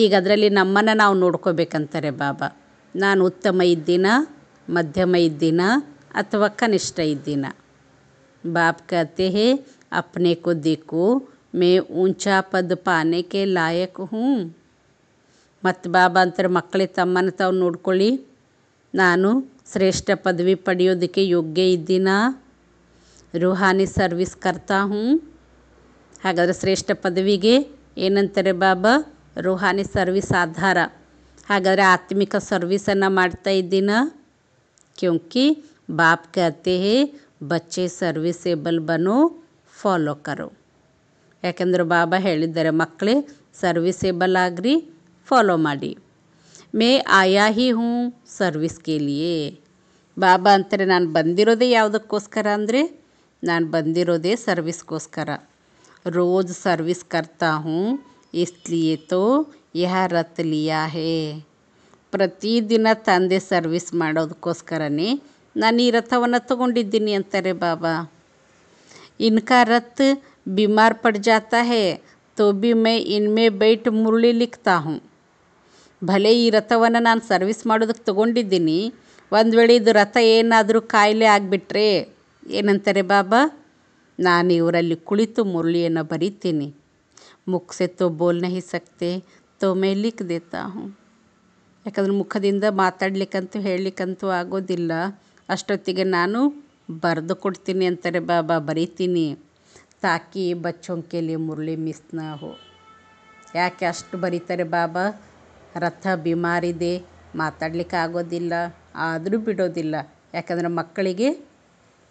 ಈಗ ಅದರಲ್ಲಿ ನಮ್ಮನ್ನು ನಾವು ನೋಡ್ಕೋಬೇಕಂತಾರೆ ಬಾಬಾ ನಾನು ಉತ್ತಮ ಇದ್ದೀನ ಮಧ್ಯಮ ಇದ್ದೀನ ಅಥವಾ ಕನಿಷ್ಠ ಇದ್ದೀನ ಬಾಬ್ ಕಹತೆ ಹೇ ಅಪ್ನೆ ಕುದ್ದಿಕ್ಕು ಮೇ ಉಂಚಾ ಪದ ಪಾನೆ ಲಾಯಕ್ ಹ್ಞೂ ಮತ್ತು ಬಾಬಾ ಅಂತಾರೆ ಮಕ್ಕಳೇ ತಮ್ಮನ್ನು ತಾವು ನೋಡ್ಕೊಳ್ಳಿ ನಾನು ಶ್ರೇಷ್ಠ ಪದವಿ ಪಡೆಯೋದಕ್ಕೆ ಯೋಗ್ಯ ಇದ್ದೀನ ರುಹಾನಿ ಸರ್ವಿಸ್ ಕರ್ತಾ ಹ್ಞೂ ಹಾಗಾದರೆ ಶ್ರೇಷ್ಠ ಪದವಿಗೆ ಏನಂತಾರೆ ಬಾಬಾ ರೂಹಾನಿ ಸರ್ವಿಸ್ ಆಧಾರ ಹಾಗಾದರೆ ಆತ್ಮಿಕ ಸರ್ವಿಸನ್ನು ಮಾಡ್ತಾ ಇದ್ದೀನ ಕ್ಯೂಂಕಿ ಬಾಪ್ कहते ಹೇ ಬಚ್ಚೆ ಸರ್ವಿಸೇಬಲ್ ಬನೋ ಫಾಲೋ ಕರೋ ಯಾಕಂದ್ರೆ ಬಾಬಾ ಹೇಳಿದ್ದಾರೆ ಮಕ್ಕಳೇ ಸರ್ವಿಸೇಬಲ್ ಆಗ್ರಿ ಫಾಲೋ ಮಾಡಿ ಮೇ ಆಯಾ ಹಿ ಹೂ ಸರ್ವಿಸ್ ಕೇಲಿಯೇ ಬಾಬಾ ಅಂತಾರೆ ನಾನು ಬಂದಿರೋದೇ ಯಾವುದಕ್ಕೋಸ್ಕರ ಅಂದರೆ ನಾನು ಬಂದಿರೋದೇ ಸರ್ವಿಸ್ಗೋಸ್ಕರ ರೋಜ್ ಸರ್ವಿಸ್ ಕರ್ತಾ ಹೂ इसलिए तो यह रथ लिया है ಪ್ರತಿದಿನ ತಂದೆ ಸರ್ವಿಸ್ ಮಾಡೋದಕ್ಕೋಸ್ಕರನೇ ನಾನು ಈ ರಥವನ್ನು ತಗೊಂಡಿದ್ದೀನಿ ಅಂತಾರೆ ಬಾಬಾ ಇನ್ಕಾ ರಥ ಬಿಮಾರ್ पड़ जाता है तो भी मैं इनमें बैठ मुरಳಿ लिखता ಭಲೆ ಈ ರಥವನ್ನು ನಾನು ಸರ್ವಿಸ್ ಮಾಡೋದಕ್ಕೆ ತಗೊಂಡಿದ್ದೀನಿ ಒಂದು ವೇಳೆ ಇದು ರಥ ಏನಾದರೂ ಕಾಯಿಲೆ ಆಗಿಬಿಟ್ರೆ ಏನಂತಾರೆ ಬಾಬಾ ನಾನು ಇವರಲ್ಲಿ ಕುಳಿತು ಮುರಳಿಯನ್ನು ಬರೀತೀನಿ ಮುಖ ತೋ ಬೋಲ್ ನಹಿ ಸಕ್ತೆ ತೋ ಮೇ ದೇತಾ ಹೂಂ ಯಾಕಂದ್ರೆ ಮುಖದಿಂದ ಮಾತಾಡ್ಲಿಕ್ಕಂತೂ ಹೇಳಲಿಕ್ಕಂತೂ ಆಗೋದಿಲ್ಲ ಅಷ್ಟೊತ್ತಿಗೆ ನಾನು ಬರೆದು ಕೊಡ್ತೀನಿ ಅಂತಾರೆ ಬಾಬಾ ಬರೀತೀನಿ ತಾಕಿ ಬಚ್ಚೊಂಕೆಲಿ ಮುರಳಿ ಮಿಸ್ನ ಹೋ ಯಾಕೆ ಅಷ್ಟು ಬರೀತಾರೆ ಬಾಬಾ ರಥ ಬಿಮಾರಿದೆ ಮಾತಾಡ್ಲಿಕ್ಕೆ ಆಗೋದಿಲ್ಲ ಆದರೂ ಬಿಡೋದಿಲ್ಲ ಯಾಕಂದರೆ ಮಕ್ಕಳಿಗೆ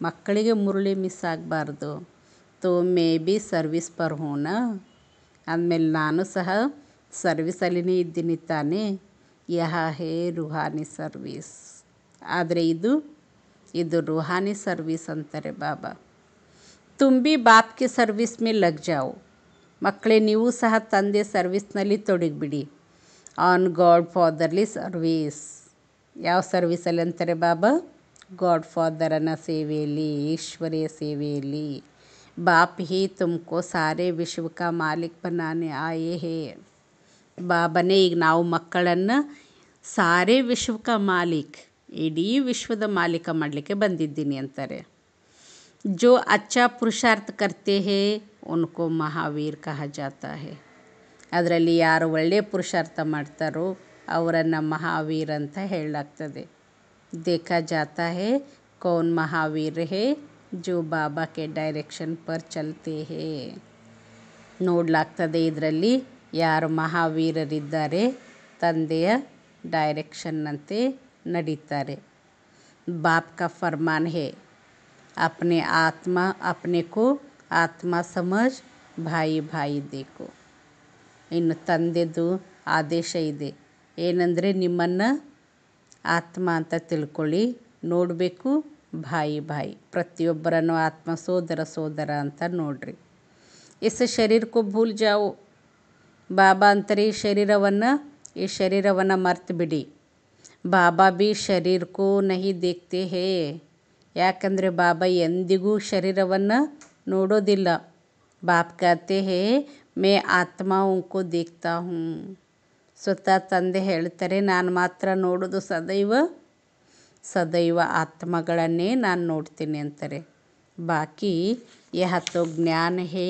ಮಕ್ಕಳಿಗೆ ಮುರುಳಿ ಮಿಸ್ ಆಗಬಾರದು ತೋ ಮೇಬಿ ಸರ್ವಿಸ್ ಪರ ہونا ಅಂದಮೇಲೆ ನಾನು ಸಹ ಸರ್ವಿಸ್ ಅಲ್ಲಿ ನಿಿದ್ದಿನ ತಾನೆ ಯಹಾ ಹೇ ರುಹಾನಿ ಸರ್ವಿಸ್ ಆದ್ರೈದು ಇದು ರುಹಾನಿ ಸರ್ವಿಸ್ ಅಂತಾರೆ ಬಾಬಾ ತುಮ್ بھی बाप की सर्विस में लग जाओ ಮಕ್ಕಳೆ نیವು ಸಹ ತಂದೆ ಸರ್ವಿಸ್ ನಲ್ಲಿ ತೊಡಗಿ ಬಿಡಿ ಆನ್ ಗಾಡ್ ಫಾದರ್ಲಿ ಸರ್ವಿಸ್ ಯಾವ ಸರ್ವಿಸ್ ಅಲ್ಲಿ ಅಂತಾರೆ ಬಾಬಾ ಗಾಡ್ ಫಾದರನ ಸೇವೆಯಲ್ಲಿ ಈಶ್ವರೀಯ ಸೇವೆಯಲ್ಲಿ ಬಾಪ್ ಹೀ ತುಮ್ಕೋ ಸಾರೆ ವಿಶ್ವಕ ಮಾಲೀಕ್ ಬನಾನೆ ಆಯೇ ಹೇ ಬಾಬನೇ ಈಗ ನಾವು ಮಕ್ಕಳನ್ನು ಸಾರೆ ವಿಶ್ವಕ ಮಾಲೀಕ್ ಇಡೀ ವಿಶ್ವದ ಮಾಲೀಕ ಮಾಡಲಿಕ್ಕೆ ಬಂದಿದ್ದೀನಿ ಅಂತಾರೆ ಜೋ ಅಚ್ಚ ಪುರುಷಾರ್ಥ ಕರ್ತೆ ಹೇ ಉನ್ಕೋ ಮಹಾವೀರ್ ಕಹ ಜಾತ ಹೇ ಅದರಲ್ಲಿ ಯಾರು ಒಳ್ಳೆಯ ಪುರುಷಾರ್ಥ ಮಾಡ್ತಾರೋ ಅವರನ್ನು ಮಹಾವೀರ್ ಅಂತ ಹೇಳಲಾಗ್ತದೆ देखा जाता है कौन महावीर है जो बाबा के डायरेक्शन पर चलते हैं नोड़ता यार महावीर तंदरेक्षन नड़ीतर बाप का फरमान है अपने आत्मा अपने को आत्मा समझ भाई भाई देखो इन तंदेदू आदेश इधे ऐन निम्न आत्मा ಅಂತ ತಿಳ್ಕೋಳಿ ನೋಡಬೇಕು bhai bhai ಪ್ರತಿಯೊಬ್ಬರನ ಆತ್ಮ ಸೋದರ ಸೋದರ ಅಂತ ನೋಡ್ರಿ ಈ శరీರ್ کو بھول जाओ बाबा ಅಂತರಿ શરીરವನ್ನ ಈ શરીરವನ್ನ ಮರ್ತ ಬಿಡಿ ಬಾಬಾ ಬಿ શરીર کو نہیں دیکھتے ہیں ಯಾಕಂದ್ರೆ ಬಾಬಾ ಎಂದಿಗೂ શરીરವನ್ನ ನೋಡೋದಿಲ್ಲ ಬಾಪ್ ಕರ್ತೆ ہیں میں आत्माओं को देखता हूं ಸ್ವತಃ ತಂದೆ ಹೇಳ್ತಾರೆ ನಾನು ಮಾತ್ರ ನೋಡೋದು ಸದೈವ ಸದೈವ ಆತ್ಮಗಳನ್ನೇ ನಾನು ನೋಡ್ತೀನಿ ಅಂತಾರೆ ಬಾಕಿ ಯಾತೋ ಜ್ಞಾನ ಹೇ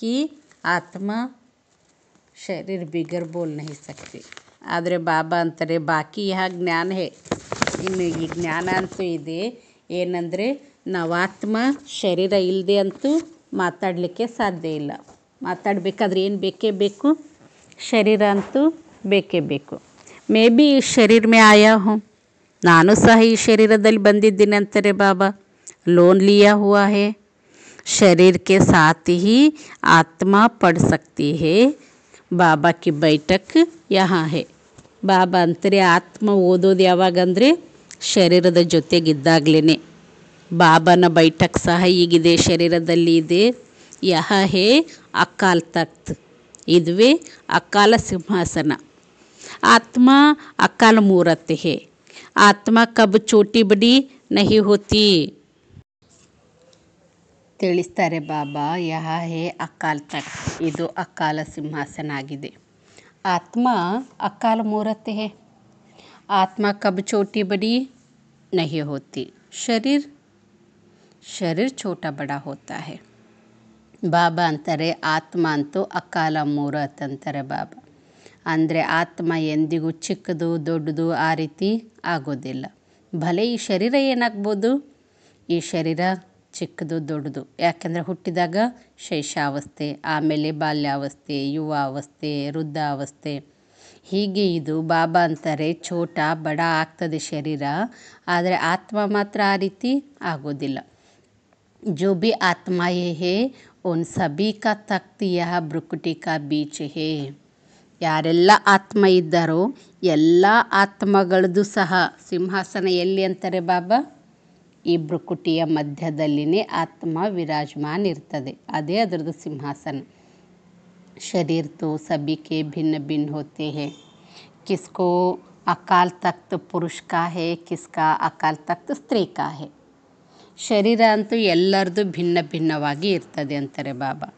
ಕಿ ಆತ್ಮ ಶರೀರ ಬಿಗರ್ ಬೋಲ್ ನಹಿ ಆದರೆ ಬಾಬಾ ಅಂತಾರೆ ಬಾಕಿ ಯಾ ಜ್ಞಾನ ಹೇ ಇನ್ನು ಈ ಜ್ಞಾನ ಅಂತೂ ಇದೆ ಏನಂದರೆ ನಾವು ಆತ್ಮ ಶರೀರ ಇಲ್ಲದೆ ಅಂತೂ ಮಾತಾಡಲಿಕ್ಕೆ ಸಾಧ್ಯ ಇಲ್ಲ ಮಾತಾಡಬೇಕಾದ್ರೆ ಏನು ಬೇಕೇ ಬೇಕು ಶರೀರ ಅಂತೂ बेके बेकू मेबी शरीर में आया हूं नानो सह ही शरीरದಲ್ಲಿ ಬಂದಿದ್ದಿನಂತರೆ ಬಾಬಾ लोन लिया हुआ है शरीर के साथ ही आत्मा पढ़ सकती है बाबा की बैठक यहां है बाबा ントリー आत्मा ओदोद ಯಾವಾಗಂದ್ರಿ શરીરದ ಜೊತೆಗೆ ಇದ್ದಾಗ್ಲಿನಿ ಬಾಬಾನ ಬೈಟಕ್ ಸಹ ಈಗಿದೆ શરીರದಲ್ಲಿ ಇದೆ ಯಹೇ ಅಕಾಲ ತಕ್ತ ಇದವೇ ಅಕಾಲ ಸಿಂಹಾಸನ आत्मा अकाल मूर्त है आत्मा कब छोटी बड़ी नहीं होती तेल्तर बाबा यह है अकाल तक इदो अकाल सिंहासन आगे आत्मा अकाल मूरत है आत्मा कब छोटी बड़ी नहीं होती शरीर शरीर छोटा बड़ा होता है बाबा अंतर आत्मा अंत अकाल मूरत अंतर बाबा ಅಂದರೆ ಆತ್ಮ ಎಂದಿಗೂ ಚಿಕ್ಕದು ದೊಡ್ಡದು ಆ ರೀತಿ ಆಗೋದಿಲ್ಲ ಭಲೆ ಈ ಶರೀರ ಏನಾಗ್ಬೋದು ಈ ಶರೀರ ಚಿಕ್ಕದು ದೊಡ್ಡದು ಯಾಕೆಂದರೆ ಹುಟ್ಟಿದಾಗ ಶೈಶಾವಸ್ಥೆ ಆಮೇಲೆ ಬಾಲ್ಯಾವಸ್ಥೆ ಯುವಾವಸ್ಥೆ ವೃದ್ಧಾವಸ್ಥೆ ಹೀಗೆ ಇದು ಬಾಬಾ ಅಂತಾರೆ ಚೋಟ ಬಡ ಆಗ್ತದೆ ಶರೀರ ಆದರೆ ಆತ್ಮ ಮಾತ್ರ ಆ ರೀತಿ ಆಗೋದಿಲ್ಲ ಜೋ ಬಿ ಆತ್ಮ हैं ಹೇ ಒಂದು का ತಕ್ತಿಯ यह ब्रुकुटी ಹೇ ಯಾರೆಲ್ಲ ಆತ್ಮ ಇದ್ದಾರೋ ಎಲ್ಲ ಆತ್ಮಗಳದ್ದು ಸಹ ಸಿಂಹಾಸನ ಎಲ್ಲಿ ಅಂತಾರೆ ಬಾಬಾ ಇಬ್ಬರು ಕುಟಿಯ ಮಧ್ಯದಲ್ಲಿನೇ ಆತ್ಮ ವಿರಾಜಮಾನ್ ಇರ್ತದೆ ಅದೇ ಅದರದ್ದು ಸಿಂಹಾಸನ ಶರೀರ ಸಬಿಕೆ ಸಭಿಕೆ ಭಿನ್ನ ಭಿನ್ನ ಹೋತೆ ಹೇ ಕಿಸ್ಕೋ ಅಕಾಲ್ ತಕ್ತ ಪುರುಷ ಕಾ ಹೇ ಕಿಸ್ಕಾ ಅಕಾಲ್ ತಕ್ತ ಸ್ತ್ರೀ ಕಾ ಹೇ ಶರೀರ ಅಂತೂ ಎಲ್ಲರದ್ದು ಭಿನ್ನ ಭಿನ್ನವಾಗಿ ಇರ್ತದೆ ಅಂತಾರೆ ಬಾಬಾ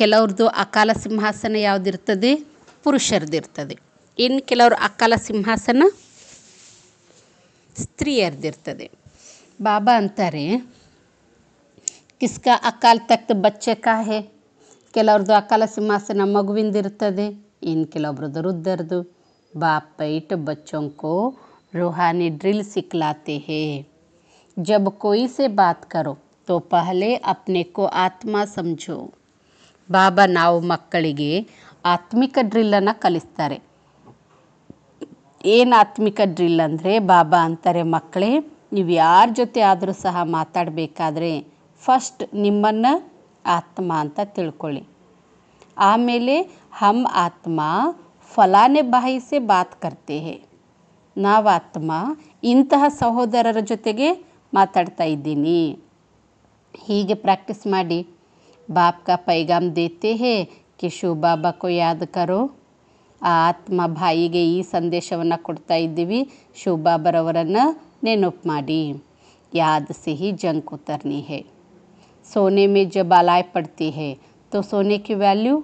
ಕೆಲವ್ರದ್ದು ಅಕಾಲ ಸಿಂಹಾಸನ ಯಾವುದಿರ್ತದೆ ಪುರುಷರದಿರ್ತದೆ ಇನ್ನು ಕೆಲವರು ಅಕ್ಕಲ ಸಿಂಹಾಸನ ಸ್ತ್ರೀಯರದಿರ್ತದೆ ಬಾಬಾ ಅಂತಾರೆ ಕಿಸ್ಕ ಅಕಾಲ್ ತಕ್ತ ಬಚ್ಚೆ ಕಾಹೆ ಕೆಲವ್ರದ್ದು ಅಕಾಲ ಸಿಂಹಾಸನ ಮಗುವಿಂದಿರ್ತದೆ ಇನ್ನು ಕೆಲವೊಬ್ರದ್ದು ರುದ್ರದ್ದು ಬಾಪ ಇಟ್ಟು ಬಚ್ಚೊಂಕೋ रूहानी ड्रिल सिखलाते हैं जब कोई से बात करो तो पहले अपने को आत्मा समझो ಬಾಬಾ ನಾವು ಮಕ್ಕಳಿಗೆ ಆತ್ಮಿಕ ಡ್ರಿಲ್ಲನ್ನು ಕಲಿಸ್ತಾರೆ ಏನು ಆತ್ಮಿಕ ಡ್ರಿಲ್ ಅಂದರೆ ಬಾಬಾ ಅಂತಾರೆ ಮಕ್ಕಳೇ ನೀವು ಯಾರ ಜೊತೆ ಆದರೂ ಸಹ ಮಾತಾಡಬೇಕಾದ್ರೆ ಫಸ್ಟ್ ನಿಮ್ಮನ್ನು ಆತ್ಮ ಅಂತ ತಿಳ್ಕೊಳ್ಳಿ ಆಮೇಲೆ ಹಮ್ ಆತ್ಮ ಫಲಾನೆ ಬಾಯಿಸಿ ಬಾತ್ ಕರ್ತೆ ಹೇ ನಾವು ಆತ್ಮ ಇಂತಹ ಸಹೋದರರ ಜೊತೆಗೆ ಮಾತಾಡ್ತಾ ಇದ್ದೀನಿ ಹೀಗೆ ಪ್ರಾಕ್ಟೀಸ್ ಮಾಡಿ ಬಾಪ್ಕ ಪೈಗಾಮ್ ದೇತೆ ಹೇ શુબાબા કો યાદ કરો આ આત્મા ભાઈ કે ઈ સંદેશા વન કોટતા ઈ દીવી શુબાબરવરના નેનપ માડી યાદ સિહી જંક ઉતરની હે સોને મે જબ આલાય પડતી હે તો સોને કી વેલ્યુ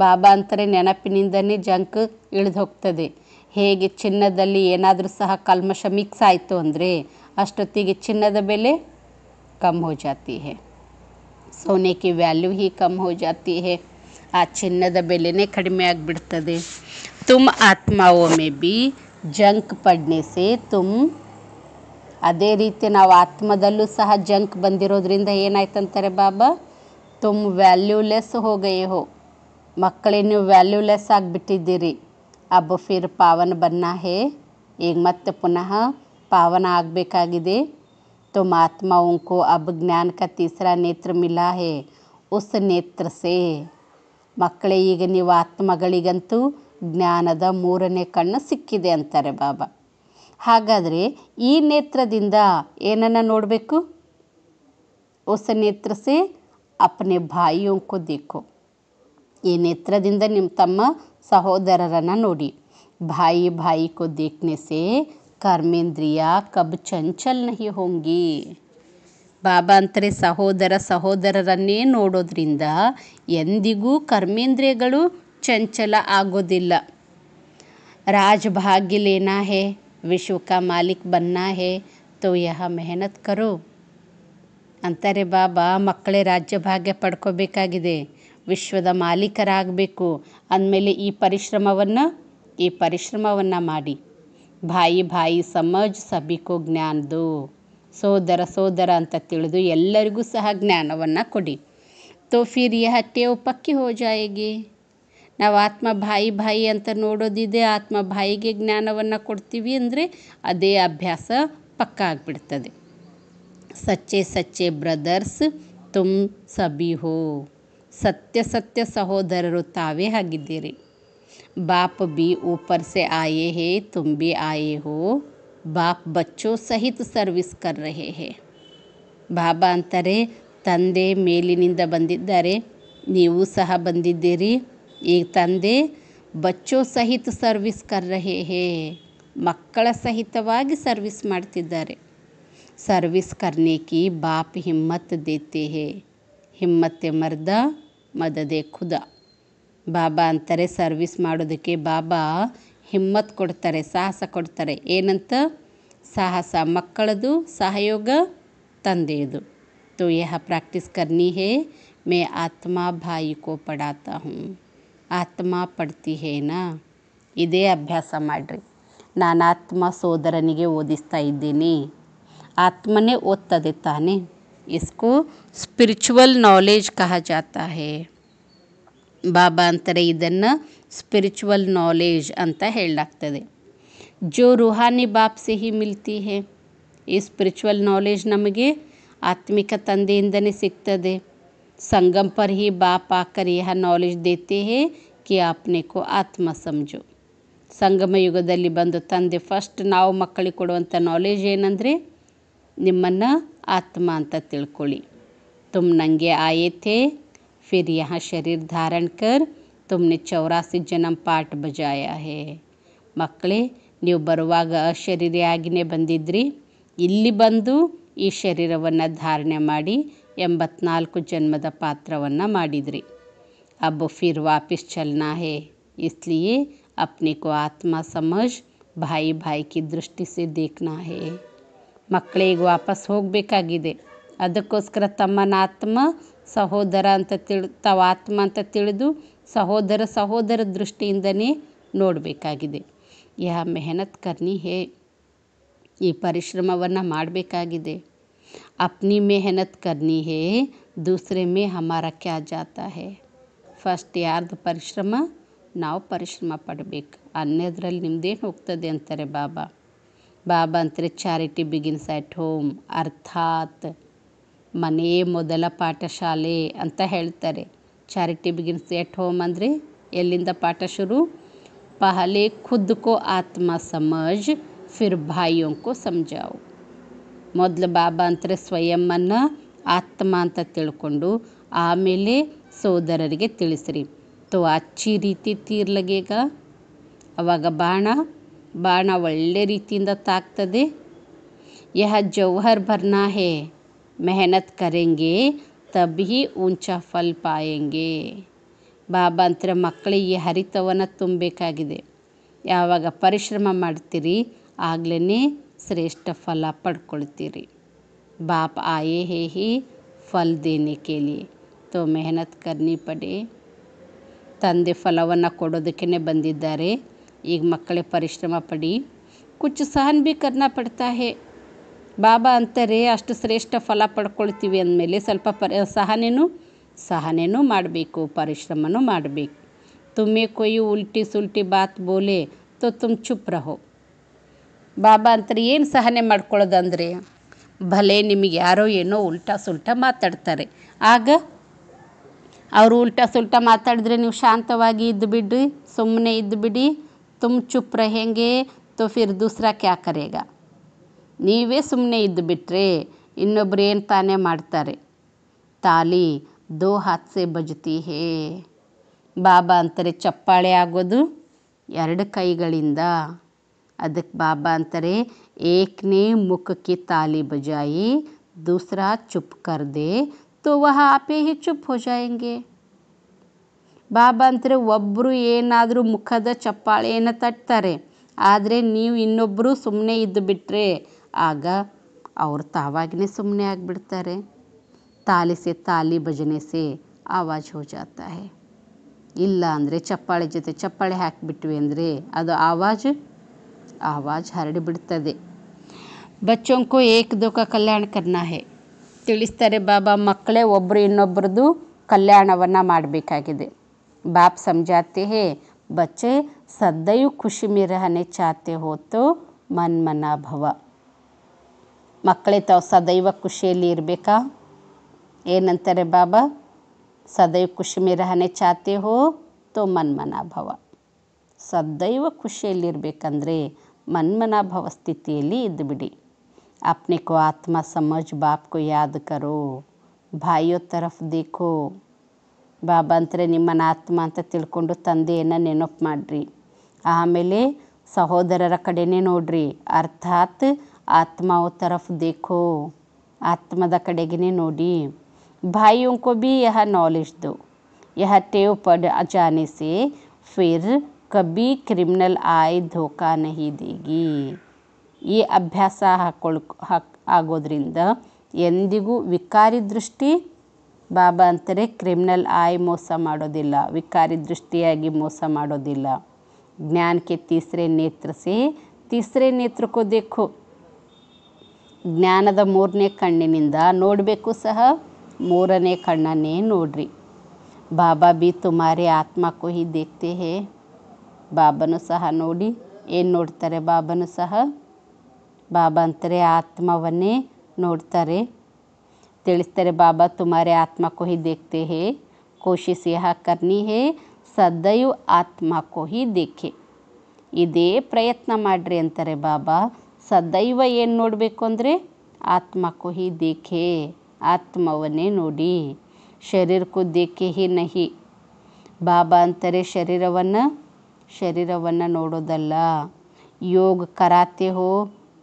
બાબા અંતરે નેનપિનિંદને જંક ઇળદ હોખતદે હેગે ચિન્નદલી એનાદ્ર સહ કલમશ મિક્સ આયતો અંદરે અષ્ટતિક ચિન્નદ બેલે કમ હો જાતી હે સોને કી વેલ્યુ હી કમ હો જાતી હે ಆ ಚಿನ್ನದ ಬೆಲ್ಲನೆ ಕಡಿಮೆಯಾಗ್ ಬಿಡತದೆ ತುಮ್ ಆತ್ಮಾವೋ ಮೇಬಿ ಜಂಕ್ पडನೆ ಸೇ ತುಮ್ ಅದೇ ರೀತಿ ನಾವು ಆತ್ಮದಲ್ಲೂ ಸಹ ಜಂಕ್ ಬಂದಿರೋದ್ರಿಂದ ಏನೈತಂತಾರೆ ಬಾಬಾ ತುಮ್ ವ್ಯಾಲ್ಯೂಲೆಸ್ ಹೋಗಯೇ ಹೋ ಮಕ್ಕల్ని ವ್ಯಾಲ್ಯೂಲೆಸ್ ಆಗ ಬಿಟ್ಟಿ ದಿರಿ ಅಬ ಫೀರ್ ಪಾವನ ಬನ್ನಾ ಹೇ ಏಕ್ ಮತ್ಯ ಪುನಃ ಪಾವನ ಆಗಬೇಕಾಗಿದೆ ತುಮ್ ಆತ್ಮಾಂಕೋ ಅಬ್ ಜ್ಞಾನ ಕಾ ತೀಸ್ರಾ ನೇತ್ರ ಮಿಲಾ ಹೇ ಉಸ್ ನೇತ್ರ ಸೇ ಮಕ್ಕಳೇ ಈಗ ನೀವು ಆತ್ಮಗಳಿಗಂತೂ ಜ್ಞಾನದ ಮೂರನೇ ಕಣ್ಣು ಸಿಕ್ಕಿದೆ ಅಂತಾರೆ ಬಾಬಾ ಹಾಗಾದರೆ ಈ ನೇತ್ರದಿಂದ ಏನನ್ನು ನೋಡಬೇಕು ಹೊಸ ನೇತ್ರ ಸೆ ಅಪ್ಪನೆ ಈ ನೇತ್ರದಿಂದ ನಿಮ್ಮ ತಮ್ಮ ಸಹೋದರರನ್ನು ನೋಡಿ ಬಾಯಿ ಬಾಯಿ ಕೋ ಸೇ ಕರ್ಮೇಂದ್ರಿಯ ಕಬ್ ಚಂಚಲ್ ನಹಿ ಹೊಂಗಿ ಬಾಬಾ ಅಂತಾರೆ ಸಹೋದರ ಸಹೋದರರನ್ನೇ ನೋಡೋದ್ರಿಂದ ಎಂದಿಗೂ ಕರ್ಮೇಂದ್ರಿಯಗಳು ಚಂಚಲ ಆಗೋದಿಲ್ಲ ರಾಜ ಭಾಗ್ಯ ಲೇನಾ ಹೇ ವಿಶ್ವಕ ಮಾಲಿಕ್ ಬನ್ನಾ ಹೇ ತೋ ಯಹ ಮೆಹನತ್ ಕರು ಅಂತಾರೆ ಬಾಬಾ ಮಕ್ಕಳೇ ರಾಜ್ಯ ಭಾಗ್ಯ ಪಡ್ಕೋಬೇಕಾಗಿದೆ ವಿಶ್ವದ ಮಾಲೀಕರಾಗಬೇಕು ಅಂದಮೇಲೆ ಈ ಪರಿಶ್ರಮವನ್ನು ಈ ಪರಿಶ್ರಮವನ್ನು ಮಾಡಿ ಭಾಯಿ ಭಾಯಿ ಸಮಜ್ ಸಭಿಕೋ ಜ್ಞಾನದು ಸೋದರ ಸೋದರ ಅಂತ ತಿಳಿದು ಎಲ್ಲರಿಗೂ ಸಹ ಜ್ಞಾನವನ್ನು ಕೊಡಿ ತೋ ಫಿರ್ ಯಹ ಟೇವ್ ಪಕ್ಕಿ ಹೋ ಜಾಯಿಗೆ ನಾವು ಆತ್ಮ ಬಾಯಿ ಬಾಯಿ ಅಂತ ನೋಡೋದಿದೆ ಆತ್ಮ ಬಾಯಿಗೆ ಜ್ಞಾನವನ್ನು ಕೊಡ್ತೀವಿ ಅಂದರೆ ಅದೇ ಅಭ್ಯಾಸ ಪಕ್ಕ ಆಗಿಬಿಡ್ತದೆ ಸಚ್ಚೆ ಸಚ್ಚೆ ಬ್ರದರ್ಸ್ ತುಮ್ ಸಬಿ ಹೋ ಸತ್ಯ ಸತ್ಯ ಸಹೋದರರು ತಾವೇ ಆಗಿದ್ದೀರಿ ಬಾಪ್ ಬಿ ಊಪರ್ಸೆ ಆಯೆ ಆಯೇ ಹೇ ತುಂಬಿ ಆಯೆ ಆಯೇ ಹೋ ಬಾಪ್ ಬಚ್ಚೋ ಸಹಿತ ಸರ್ವಿಸ್ ಕರ್ ರಹೆ ಹೇ ಬಾಬಾ ಅಂತಾರೆ ತಂದೆ ಮೇಲಿನಿಂದ ಬಂದಿದ್ದಾರೆ ನೀವು ಸಹ ಬಂದಿದ್ದೀರಿ ಈಗ ತಂದೆ ಬಚ್ಚೋ ಸಹಿತ ಸರ್ವಿಸ್ ಕರ್ ರಹೆ ಹೇ ಮಕ್ಕಳ ಸಹಿತವಾಗಿ ಸರ್ವಿಸ್ ಮಾಡ್ತಿದ್ದಾರೆ ಸರ್ವಿಸ್ ಕರ್ನೇಕಿ ಬಾಪ್ ಹಿಮ್ಮತ್ ದೇತೆ ಹೇ ಹಿಮ್ಮತ್ತೆ ಮರ್ದ मर्दा ಖುದ ಬಾಬಾ ಅಂತಾರೆ ಸರ್ವಿಸ್ ಮಾಡೋದಕ್ಕೆ ಬಾಬಾ ಹಿಮ್ಮತ್ತು ಕೊಡ್ತಾರೆ ಸಾಹಸ ಕೊಡ್ತಾರೆ ಏನಂತ ಸಾಹಸ ಮಕ್ಕಳದು ಸಹಯೋಗ ತಂದೆಯದು तो यह प्रैक्टिस करनी है मैं आत्मा भाई को पढ़ाता हूँ ಆತ್ಮ ಪಡ್ತಿ ಹೇನಾ ಇದೇ ಅಭ್ಯಾಸ ಮಾಡಿರಿ ನಾನು ಆತ್ಮ ಸೋದರನಿಗೆ ಓದಿಸ್ತಾ ಇದ್ದೀನಿ ಆತ್ಮನೇ ಓದ್ತದೆ ತಾನೆ इसको ಸ್ಪಿರಿಚುವಲ್ ನಾಲೆಜ್ ಕಹ ಜಾತ ಹೇ ಬಾಬಾ ಅಂತಾರೆ ಇದನ್ನು ಸ್ಪಿರಿಚುವಲ್ ನಾಲೇಜ್ ಅಂತ ಹೇಳಲಾಗ್ತದೆ ಜೋ ರೂಹಾನಿ ಬಾಪ್ ಸೆ ಹಿ ಮಿಲ್ತಿ ಹೇ ಈ ಸ್ಪಿರಿಚುವಲ್ ನಾಲೇಜ್ ನಮಗೆ ಆತ್ಮಿಕ ತಂದೆಯಿಂದನೇ ಸಿಗ್ತದೆ ಸಂಗಮ್ ಪರ್ ಹಿ ಬಾಪ್ ಆಕರ್ यह ನಾಲೇಜ್ देते ಹೇ ಕಿ आपने ಆತ್ಮ ಸಮಜು ಸಂಗಮ ಯುಗದಲ್ಲಿ ಬಂದು ತಂದೆ ಫಸ್ಟ್ ನಾವು ಮಕ್ಕಳಿಗೆ ಕೊಡುವಂಥ ನಾಲೆಜ್ ಏನಂದರೆ ನಿಮ್ಮನ್ನು ಆತ್ಮ ಅಂತ ತಿಳ್ಕೊಳ್ಳಿ ತುಮ್ ನನಗೆ ಆಯೇತೆ ಫಿರ್ ಯಹ ಶರೀರ್ ಧಾರಣ್ಕರ್ ತುಮ್ನೆ ಚೌರಾಸಿ ಜನಂ ಪಾಠ ಬಜಾಯ ಹೇ ಮಕ್ಕಳೇ ನೀವು ಬರುವಾಗ ಅಶರೀರಿಯಾಗಿಯೇ ಬಂದಿದ್ರಿ ಇಲ್ಲಿ ಬಂದು ಈ ಶರೀರವನ್ನು ಧಾರಣೆ ಮಾಡಿ ಎಂಬತ್ನಾಲ್ಕು ಜನ್ಮದ ಪಾತ್ರವನ್ನು ಮಾಡಿದ್ರಿ ಅಬ್ಬ ಫಿರ್ ವಾಪಿಸ್ ಚಲನಾ ಹೇ इसलिए अपने ಆತ್ಮ आत्मा ಭಾಯಿ भाई भाई की दृष्टि ಮಕ್ಕಳಿಗೆ ವಾಪಸ್ ಹೋಗಬೇಕಾಗಿದೆ ಅದಕ್ಕೋಸ್ಕರ ತಮ್ಮನ ಆತ್ಮ ಸಹೋದರ ಅಂತ ತಿಳಿ ತಾವು ಆತ್ಮ ಅಂತ ತಿಳಿದು ಸಹೋದರ ಸಹೋದರ ದೃಷ್ಟಿಯಿಂದನೇ ನೋಡಬೇಕಾಗಿದೆ ಯಾ ಮೆಹನತ್ ಕರ್ನಿ ಹೇ ಈ ಪರಿಶ್ರಮವನ್ನು ಮಾಡಬೇಕಾಗಿದೆ ಅಪ್ನಿ ಮೆಹನತ್ ಕರ್ನಿ ಹೇ ದೂಸರೆ ಮೇ ಹಮಾರ ಕ್ಯಾ ಜಾತ ಹೇ ಫಸ್ಟ್ ಯಾರ್ದು ಪರಿಶ್ರಮ ನಾವು ಪರಿಶ್ರಮ ಪಡಬೇಕು ಅನ್ನೋದ್ರಲ್ಲಿ ನಿಮ್ದೇನು ಹೋಗ್ತದೆ ಅಂತಾರೆ ಬಾಬಾ ಬಾಬಾ ಅಂತಾರೆ ಚಾರಿಟಿ ಬಿಗಿನ್ಸ್ ಅಟ್ ಹೋಮ್ ಅರ್ಥಾತ್ ಮನೆಯೇ ಮೊದಲ ಪಾಠಶಾಲೆ ಅಂತ ಹೇಳ್ತಾರೆ ಚಾರಿಟಿ ಬಿಗಿನ್ಸ್ ಎಟ್ ಹೋಮ್ ಅಂದರೆ ಎಲ್ಲಿಂದ ಪಾಠ ಶುರು ಪಹಲೆ ಖುದ್ ಕೋ ಆತ್ಮ ಸಮಜ್ ಫಿರ್ ಭಾಯಿಯೋಂಕೋ ಸಮಜಾವು ಮೊದಲು ಬಾಬಾ ಅಂತಾರೆ ಸ್ವಯಂವನ್ನು ಆತ್ಮ ಅಂತ ತಿಳ್ಕೊಂಡು ಆಮೇಲೆ ಸೋದರರಿಗೆ ತಿಳಿಸ್ರಿ ತೋ ಅಚ್ಚಿ ರೀತಿ ತೀರ್ಲಗೇಗ ಅವಾಗ ಬಾಣ ಬಾಣ ಒಳ್ಳೆ ರೀತಿಯಿಂದ ತಾಕ್ತದೆ ಯಹ ಜೌಹರ್ ಭರ್ನಾ ಹೇ ಮೆಹನತ್ ಕರೆಂಗೆ ತಭಿ ಉಂಚ ಫಲ್ ಪಾಯಂಗೆ ಬಾಬಾ ಅಂತಾರೆ ಮಕ್ಕಳಿಗೆ ಹರಿತವನ್ನು ತುಂಬಬೇಕಾಗಿದೆ ಯಾವಾಗ ಪರಿಶ್ರಮ ಮಾಡ್ತೀರಿ ಆಗ್ಲೇ ಶ್ರೇಷ್ಠ ಫಲ ಪಡ್ಕೊಳ್ತೀರಿ ಬಾಪ ಆಯೇ ಹೇ ही ಫಲ್ ದೇನೆ के लिए ಮೆಹನತ್ मेहनत करनी ತಂದೆ ಫಲವನ್ನು ಕೊಡೋದಕ್ಕೇ ಬಂದಿದ್ದಾರೆ ಈಗ ಮಕ್ಕಳೇ ಪರಿಶ್ರಮ ಪಡಿ ಕುಚ್ಚು ಸಹನ್ ಭೀ ಕರ್ನಾ ಪಡ್ತಾ ಹೇ ಬಾಬಾ ಅಂತಾರೆ ಅಷ್ಟು ಶ್ರೇಷ್ಠ ಫಲ ಪಡ್ಕೊಳ್ತೀವಿ ಅಂದಮೇಲೆ ಸ್ವಲ್ಪ ಪರಿ ಸಹನೆಯೂ ಸಹನೆಯೂ ಮಾಡಬೇಕು ಪರಿಶ್ರಮನೂ ಮಾಡಬೇಕು ತುಂಬಿ ಕೊಯ್ಯು ಉಲ್ಟಿ ಸುಲ್ಟಿ ಬಾತ್ ಬೋಲೆ ತೋ ತುಮ್ ಚುಪ್ ರಹೋ ಬಾಬಾ ಅಂತಾರೆ ಏನು ಸಹನೆ ಮಾಡ್ಕೊಳ್ಳೋದಂದ್ರೆ ಭಲೆ ನಿಮಗೆ ಯಾರೋ ಏನೋ ಉಲ್ಟಾ ಸುಲ್ಟಾ ಮಾತಾಡ್ತಾರೆ ಆಗ ಅವರು ಉಲ್ಟಾ ಸುಲ್ಟಾ ಮಾತಾಡಿದ್ರೆ ನೀವು ಶಾಂತವಾಗಿ ಇದ್ದು ಬಿಡಿ ಸುಮ್ಮನೆ ಇದ್ದು ಬಿಡಿ ತುಮ್ ಚುಪ್ ಹೆಂಗೆ ತೋ ಫಿರ್ ದೂಸರಾ ಕ್ಯಾ ನೀವೇ ಸುಮ್ಮನೆ ಇದ್ದು ಬಿಟ್ಟರೆ ಇನ್ನೊಬ್ರು ಏನು ತಾನೇ ಮಾಡ್ತಾರೆ ತಾಲಿ ದೋ ಹಾತ್ಸೆ ಬಜತಿ ಹೇ ಬಾಬಾ ಅಂತಾರೆ ಚಪ್ಪಾಳೆ ಆಗೋದು ಎರಡು ಕೈಗಳಿಂದ ಅದಕ್ಕೆ ಬಾಬಾ ಅಂತಾರೆ ಏಕನೇ ಮುಖಕ್ಕೆ ತಾಲಿ ಬಜಾಯಿ ದೂಸರಾ ಚುಪ್ ಕರ್ದೆ ತೋ ಆಪೆ ಆಪೇ ಹಿ ಚುಪ್ ಹೋ ಬಾಬಾ ಅಂತಾರೆ ಒಬ್ಬರು ಏನಾದರೂ ಮುಖದ ಚಪ್ಪಾಳೆಯನ್ನು ತಟ್ತಾರೆ ಆದರೆ ನೀವು ಇನ್ನೊಬ್ಬರು ಸುಮ್ಮನೆ ಇದ್ದು ಬಿಟ್ಟರೆ ಆಗ ಅವ್ರು ತಾವಾಗೇ ಸುಮ್ಮನೆ ಆಗಿಬಿಡ್ತಾರೆ ತಾಲಿ ಸೆ ತಾಲಿ ಭಜನೆ ಸೆ ಆವಾಜ್ ಹೋ ಜಾತಾ ಇಲ್ಲ ಅಂದರೆ ಚಪ್ಪಾಳೆ ಜೊತೆ ಚಪ್ಪಾಳೆ ಹಾಕಿಬಿಟ್ವಿ ಅಂದರೆ ಅದು ಆವಾಜ್ ಆವಾಜ್ ಹರಡಿಬಿಡ್ತದೆ ಬಚ್ಚೊಂಕು ಬಚ್ಚೋಂಕು ಏಕ್ ದೋ ಕಲ್ಯಾಣ ಕರ್ನಾ ಹೈ ತಿಳಿಸ್ತಾರೆ ಬಾಬಾ ಮಕ್ಕಳೇ ಒಬ್ಬರು ಇನ್ನೊಬ್ರದ್ದು ಕಲ್ಯಾಣವನ್ನು ಮಾಡಬೇಕಾಗಿದೆ ಬಾಪ್ ಸಮಜಾತೆ ಹೇ ಬಚ್ಚೆ ಸದ್ದಯು ಖುಷಿ ಮಿರಹನೆ ಚಾತೆ ಹೋತೋ ತೋ ಮನ್ಮನಾಭವ ಮಕ್ಕಳೇ ತಾವು ಸದೈವ ಖುಷಿಯಲ್ಲಿ ಇರಬೇಕಾ ಏನಂತಾರೆ ಬಾಬಾ ಸದೈವ ಖುಷಿ ಮೇರಹನೆ ಚಾತೆ ಹೋ ತೋ ಮನ್ಮನಾಭವ ಸದೈವ ಖುಷಿಯಲ್ಲಿರಬೇಕಂದ್ರೆ ಮನ್ಮನಾಭವ ಸ್ಥಿತಿಯಲ್ಲಿ ಇದ್ದುಬಿಡಿ ಬಿಡಿ ಆತ್ಮ ಸಮಾಜ್ ಆತ್ಮ ಸಮಜ್ को याद ತರಫ್ ದೇಖೋ ಬಾಬಾ ಅಂದರೆ ನಿಮ್ಮನ ಆತ್ಮ ಅಂತ ತಿಳ್ಕೊಂಡು ತಂದೆಯನ್ನು ನೆನಪು ಮಾಡಿರಿ ಆಮೇಲೆ ಸಹೋದರರ ಕಡೆನೇ ನೋಡ್ರಿ ಅರ್ಥಾತ್ आत्माओं ತರಫ್ ದೇಖೋ ಆತ್ಮದ ಕಡೆಗೇ ನೋಡಿ ಭಾಯಿಯೊಂಕೋ ಭೀ ಯಹ ನಾಲೆಜ್ ದೋ यह टेव पड़ जाने से फिर कभी क्रिमिनल आय धोखा ಈ ಅಭ್ಯಾಸ ಹಾಕ್ಕೊಳ್ ಹಾಕ್ ಆಗೋದ್ರಿಂದ ಎಂದಿಗೂ ವಿಕಾರಿ ದೃಷ್ಟಿ ಬಾಬಾ ಅಂತಾರೆ ಕ್ರಿಮಿನಲ್ ಆಯ್ ಮೋಸ ಮಾಡೋದಿಲ್ಲ ವಿಕಾರಿ ದೃಷ್ಟಿಯಾಗಿ ಮೋಸ ಮಾಡೋದಿಲ್ಲ ಜ್ಞಾನಕ್ಕೆ ತೀಸರೆ ನೇತ್ರ ಸೇ ತೀಸರೆ ನೇತ್ರಕ್ಕೂ ದೇಖೋ ಜ್ಞಾನದ ಮೂರನೇ ಕಣ್ಣಿನಿಂದ ನೋಡಬೇಕು ಸಹ ಮೂರನೇ ಕಣ್ಣನ್ನೇ ನೋಡ್ರಿ ಬಾಬಾ ಬಿ ತುಮಾರೆ ಆತ್ಮಕ್ಕೂ ಹಿ ದೇಖ್ತೆ ಹೇ ಬಾಬನು ಸಹ ನೋಡಿ ಏನು ನೋಡ್ತಾರೆ ಬಾಬನು ಸಹ ಬಾಬಾ ಅಂತಾರೆ ಆತ್ಮವನ್ನೇ ನೋಡ್ತಾರೆ ತಿಳಿಸ್ತಾರೆ ಬಾಬಾ ತುಮಾರೆ ಆತ್ಮಕ್ಕೂ ಹಿ ದೇಖ್ತೆ ಹೇ ಕೋಶಿಸ್ ಯಹ ಕರ್ನಿ ಹೇ ಸದೈವ್ ಆತ್ಮಕ್ಕೂ ಹಿ ದೇಖೆ ಇದೇ ಪ್ರಯತ್ನ ಮಾಡ್ರಿ ಅಂತಾರೆ ಬಾಬಾ ಸದೈವ ಏನು ನೋಡಬೇಕು ಅಂದರೆ ಆತ್ಮಕೋ ಹಿ ದೇಖೆ ಆತ್ಮವನ್ನೇ ನೋಡಿ ಶರೀರಕ್ಕೂ ದೇಖೆ ಹಿ ನಹಿ ಬಾಬಾ ಅಂತಾರೆ ಶರೀರವನ್ನು ಶರೀರವನ್ನು ನೋಡೋದಲ್ಲ ಯೋಗ ಕರಾತೆ ಹೋ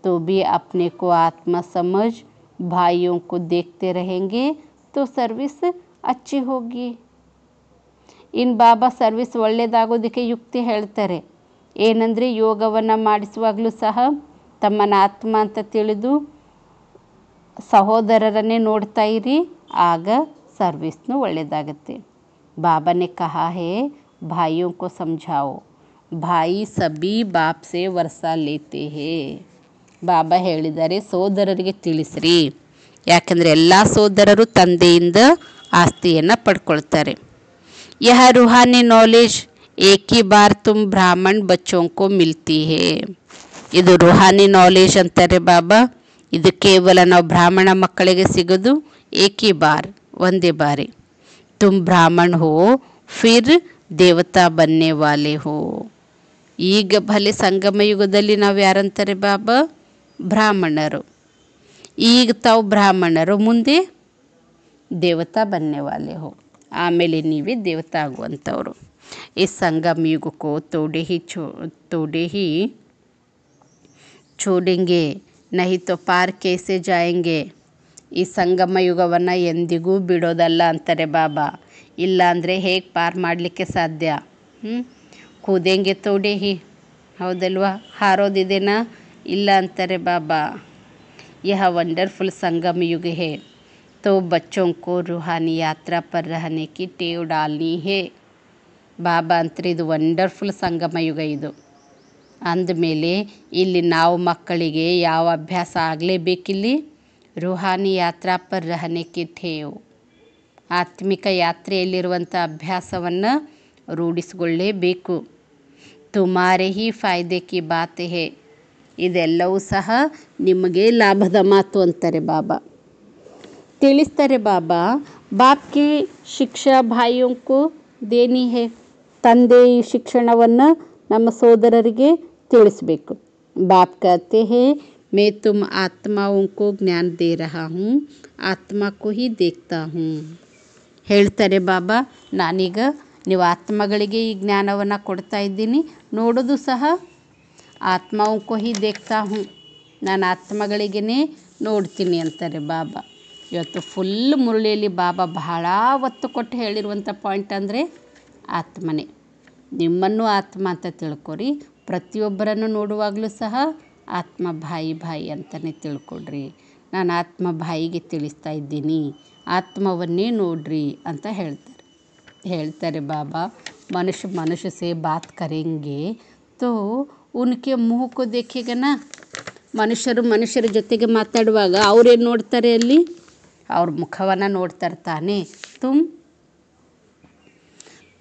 ತೋ ಬಿ ಅಪ್ನೆ ಆತ್ಮ ಸಮಜ್ समझ भाइयों को देखते रहेंगे तो सर्विस ಇನ್ನು ಬಾಬಾ ಸರ್ವಿಸ್ ಒಳ್ಳೆಯದಾಗೋದಕ್ಕೆ ಯುಕ್ತಿ ಹೇಳ್ತಾರೆ ಏನಂದರೆ ಯೋಗವನ್ನು ಮಾಡಿಸುವಾಗಲೂ ಸಹ ತಮ್ಮನ ಆತ್ಮ ಅಂತ ತಿಳಿದು ಸಹೋದರರನ್ನೇ ನೋಡ್ತಾ ಇರಿ ಆಗ ಸರ್ವಿಸ್ನು ಒಳ್ಳೆಯದಾಗುತ್ತೆ ಬಾಬಾನೆ ಕಹಾ ಹೇ ಬಾಯಿಯೋ ಕೋ ಬಾಯಿ ಭಾಯಿ ಸಬಿ ಬಾಪ್ ಸೇ ವರ್ಷ ಲೇತೆ ಹೇ ಬಾಬಾ ಹೇಳಿದ್ದಾರೆ ಸೋದರರಿಗೆ ತಿಳಿಸ್ರಿ ಯಾಕಂದರೆ ಎಲ್ಲ ಸೋದರರು ತಂದೆಯಿಂದ ಆಸ್ತಿಯನ್ನು ಪಡ್ಕೊಳ್ತಾರೆ ಯಹ ರುಹಾನಿ ನಾಲೆಜ್ ಏಕಿ ಬಾರ್ ತುಮ್ ಬ್ರಾಹ್ಮಣ್ ಬಚ್ಚೋಂಕೋ ಮಿಲ್ತಿ ಹೇ ಇದು ರುಹಾನಿ ನಾಲೇಜ್ ಅಂತಾರೆ ಬಾಬಾ ಇದು ಕೇವಲ ನಾವು ಬ್ರಾಹ್ಮಣ ಮಕ್ಕಳಿಗೆ ಸಿಗೋದು ಏಕೆ ಬಾರ್ ಒಂದೇ ಬಾರಿ ತುಮ್ ಬ್ರಾಹ್ಮಣ ಹೋ ಫಿರ್ ದೇವತಾ ಬನ್ನೆ ವಾಲೆ ಹೋ ಈಗ ಭಲೆ ಸಂಗಮ ಯುಗದಲ್ಲಿ ನಾವು ಯಾರಂತಾರೆ ಬಾಬಾ ಬ್ರಾಹ್ಮಣರು ಈಗ ತಾವು ಬ್ರಾಹ್ಮಣರು ಮುಂದೆ ದೇವತಾ ಬನ್ನೆ ವಾಲೆ ಹೋ ಆಮೇಲೆ ನೀವೇ ದೇವತಾ ಆಗುವಂಥವ್ರು ಈ ಸಂಗಮ ಯುಗಕ್ಕೋ ತೋಡೆ ಹಿ ಚೋ ತೋಡೆ ಹಿ छोड़ेंगे नहीं ಪಾರ್ ಕೇಸೆ ಜಾಯಂಗೆ ಈ ಸಂಗಮ ಯುಗವನ್ನು ಎಂದಿಗೂ ಬಿಡೋದಲ್ಲ ಅಂತಾರೆ ಬಾಬಾ ಇಲ್ಲ ಅಂದರೆ ಹೇಗೆ ಪಾರ್ ಮಾಡಲಿಕ್ಕೆ ಸಾಧ್ಯ ಹ್ಞೂ ಕೂದೆಂಗೆ ತೋಡೆ ಹಿ ಹೌದಲ್ವಾ ಹಾರೋದಿದೆನಾ ಇಲ್ಲ ಅಂತಾರೆ ಬಾಬಾ ಯಹ ವಂಡರ್ಫುಲ್ ಸಂಗಮ ಯುಗ ಹೇ ತೋ ಬಚ್ಚೋಂಕೋ ರುಹಾನಿ ಯಾತ್ರಾ ಪರ್ರಹನೆ ಕಿ ಟೇವ್ ಡಾಲ್ನಿ ಹೇ ಬಾಬಾ ಅಂತಾರೆ ಇದು ವಂಡರ್ಫುಲ್ ಸಂಗಮ ಯುಗ ಇದು ಅಂದ ಮೇಲೆ ಇಲ್ಲಿ ನಾವು ಮಕ್ಕಳಿಗೆ ಯಾವ ಅಭ್ಯಾಸ ಆಗಲೇಬೇಕಿಲ್ಲಿ ರುಹಾನಿ ಯಾತ್ರಾ ಪರ್ ಕಿ ಥೇವ್ ಆತ್ಮಿಕ ಯಾತ್ರೆಯಲ್ಲಿರುವಂಥ ಅಭ್ಯಾಸವನ್ನು ರೂಢಿಸಿಕೊಳ್ಳೇಬೇಕು ತುಮಾರೆ ಹಿ ಕಿ ಬಾತೆ ಹೇ ಇದೆಲ್ಲವೂ ಸಹ ನಿಮಗೆ ಲಾಭದ ಮಾತು ಅಂತಾರೆ ಬಾಬಾ ತಿಳಿಸ್ತಾರೆ ಬಾಬಾ ಬಾಪ್ಕಿ ಶಿಕ್ಷಾ ಬಾಯಿಯೊಂಕು ದೇನಿ ಹೇ ತಂದೆಯ ಶಿಕ್ಷಣವನ್ನು ನಮ್ಮ ಸೋದರರಿಗೆ ತಿಳಿಸ್ಬೇಕು ಬಾಬ್ ಕಹತೆ ಹೇ ಮೇ ತುಮ್ ಆತ್ಮ ಜ್ಞಾನ ज्ञान ದೇ रहा हूँ ಆತ್ಮ ಕೊಹಿ ದೇಖ್ತಾ ಹೂಂ ಹೇಳ್ತಾರೆ ಬಾಬಾ ನಾನೀಗ ನೀವು ಆತ್ಮಗಳಿಗೆ ಈ ಜ್ಞಾನವನ್ನು ಕೊಡ್ತಾ ಇದ್ದೀನಿ ನೋಡೋದು ಸಹ ಆತ್ಮಾವು ಹೀ ದೇಗ್ತಾ ದೇಖ್ತಾ ಹೂಂ ನಾನು ಆತ್ಮಗಳಿಗೇ ನೋಡ್ತೀನಿ ಅಂತಾರೆ ಬಾಬಾ ಇವತ್ತು ಫುಲ್ ಮುರುಳಿಯಲ್ಲಿ ಬಾಬಾ ಬಹಳ ಒತ್ತು ಕೊಟ್ಟು ಹೇಳಿರುವಂಥ ಪಾಯಿಂಟ್ ಅಂದರೆ ಆತ್ಮನೇ ನಿಮ್ಮನ್ನು ಆತ್ಮ ಅಂತ ತಿಳ್ಕೊರಿ ಪ್ರತಿಯೊಬ್ಬರನ್ನು ನೋಡುವಾಗಲೂ ಸಹ ಆತ್ಮ ಬಾಯಿ ಬಾಯಿ ಅಂತಲೇ ತಿಳ್ಕೊಳ್ರಿ ನಾನು ಆತ್ಮ ಬಾಯಿಗೆ ತಿಳಿಸ್ತಾ ಇದ್ದೀನಿ ಆತ್ಮವನ್ನೇ ನೋಡ್ರಿ ಅಂತ ಹೇಳ್ತಾರೆ ಹೇಳ್ತಾರೆ ಬಾಬಾ ಮನುಷ್ಯ ಮನುಷ್ಯ ಸೇ ಬಾತ್ ಕರೆಂಗೆ ತೋ ಉನ್ಕೆ ಮುಹಕು ದೇಖೆಗನ ಮನುಷ್ಯರು ಮನುಷ್ಯರ ಜೊತೆಗೆ ಮಾತಾಡುವಾಗ ಅವ್ರೇನು ನೋಡ್ತಾರೆ ಅಲ್ಲಿ ಅವ್ರ ಮುಖವನ್ನು ನೋಡ್ತಾರೆ ತಾನೇ ತುಮ್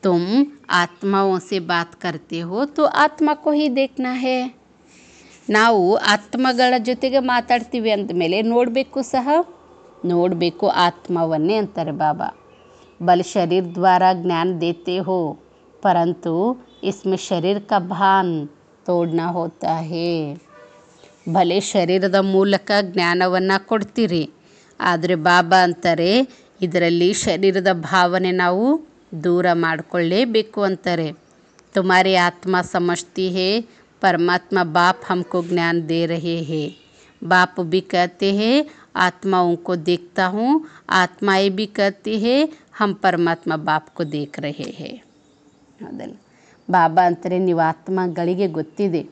तुम आत्माओं से बात करते हो तो आत्मा को ही देखना है नाउ आत्माಗಳ ಜೊತೆಗೆ ಮಾತಾಡ್ತೀವಿ ಅಂತ ಮೇಲೆ ನೋಡ್ಬೇಕು ಸಹ ನೋಡ್ಬೇಕು ಆತ್ಮವನ್ನ ಅಂತಾರೆ ಬಾಬಾ ಬಲ શરીર dvara జ్ఞાન දෙತ್ತೇ ಹೋ परंतु इसमें शरीर का भान तोड़ना होता है भले शरीरದ ಮೂಲಕ జ్ఞానವನ್ನ ಕೊಡ್ತೀರಿ ಆದ್ರೆ ಬಾಬಾ ಅಂತಾರೆ ಇದರಲ್ಲಿ શરીરದ ಭಾವನೆ ನಾವು ದೂರ ಮಾಡಿಕೊಳ್ಳೇಬೇಕು ಅಂತಾರೆ ತುಮಾರಿ ಆತ್ಮ समझती है ಪರಮಾತ್ಮ बाप हमको ಜ್ಞಾನ दे रहे हैं बाप भी कहते हैं आत्माओं को देखता ಹೂ आत्माएं भी कहती ಹೇ हम ಪರಮಾತ್ಮ बाप को देख रहे हैं ಹೌದಲ್ಲ ಬಾಬಾ ಅಂತಾರೆ ನೀವು ಆತ್ಮಗಳಿಗೆ ಗೊತ್ತಿದೆ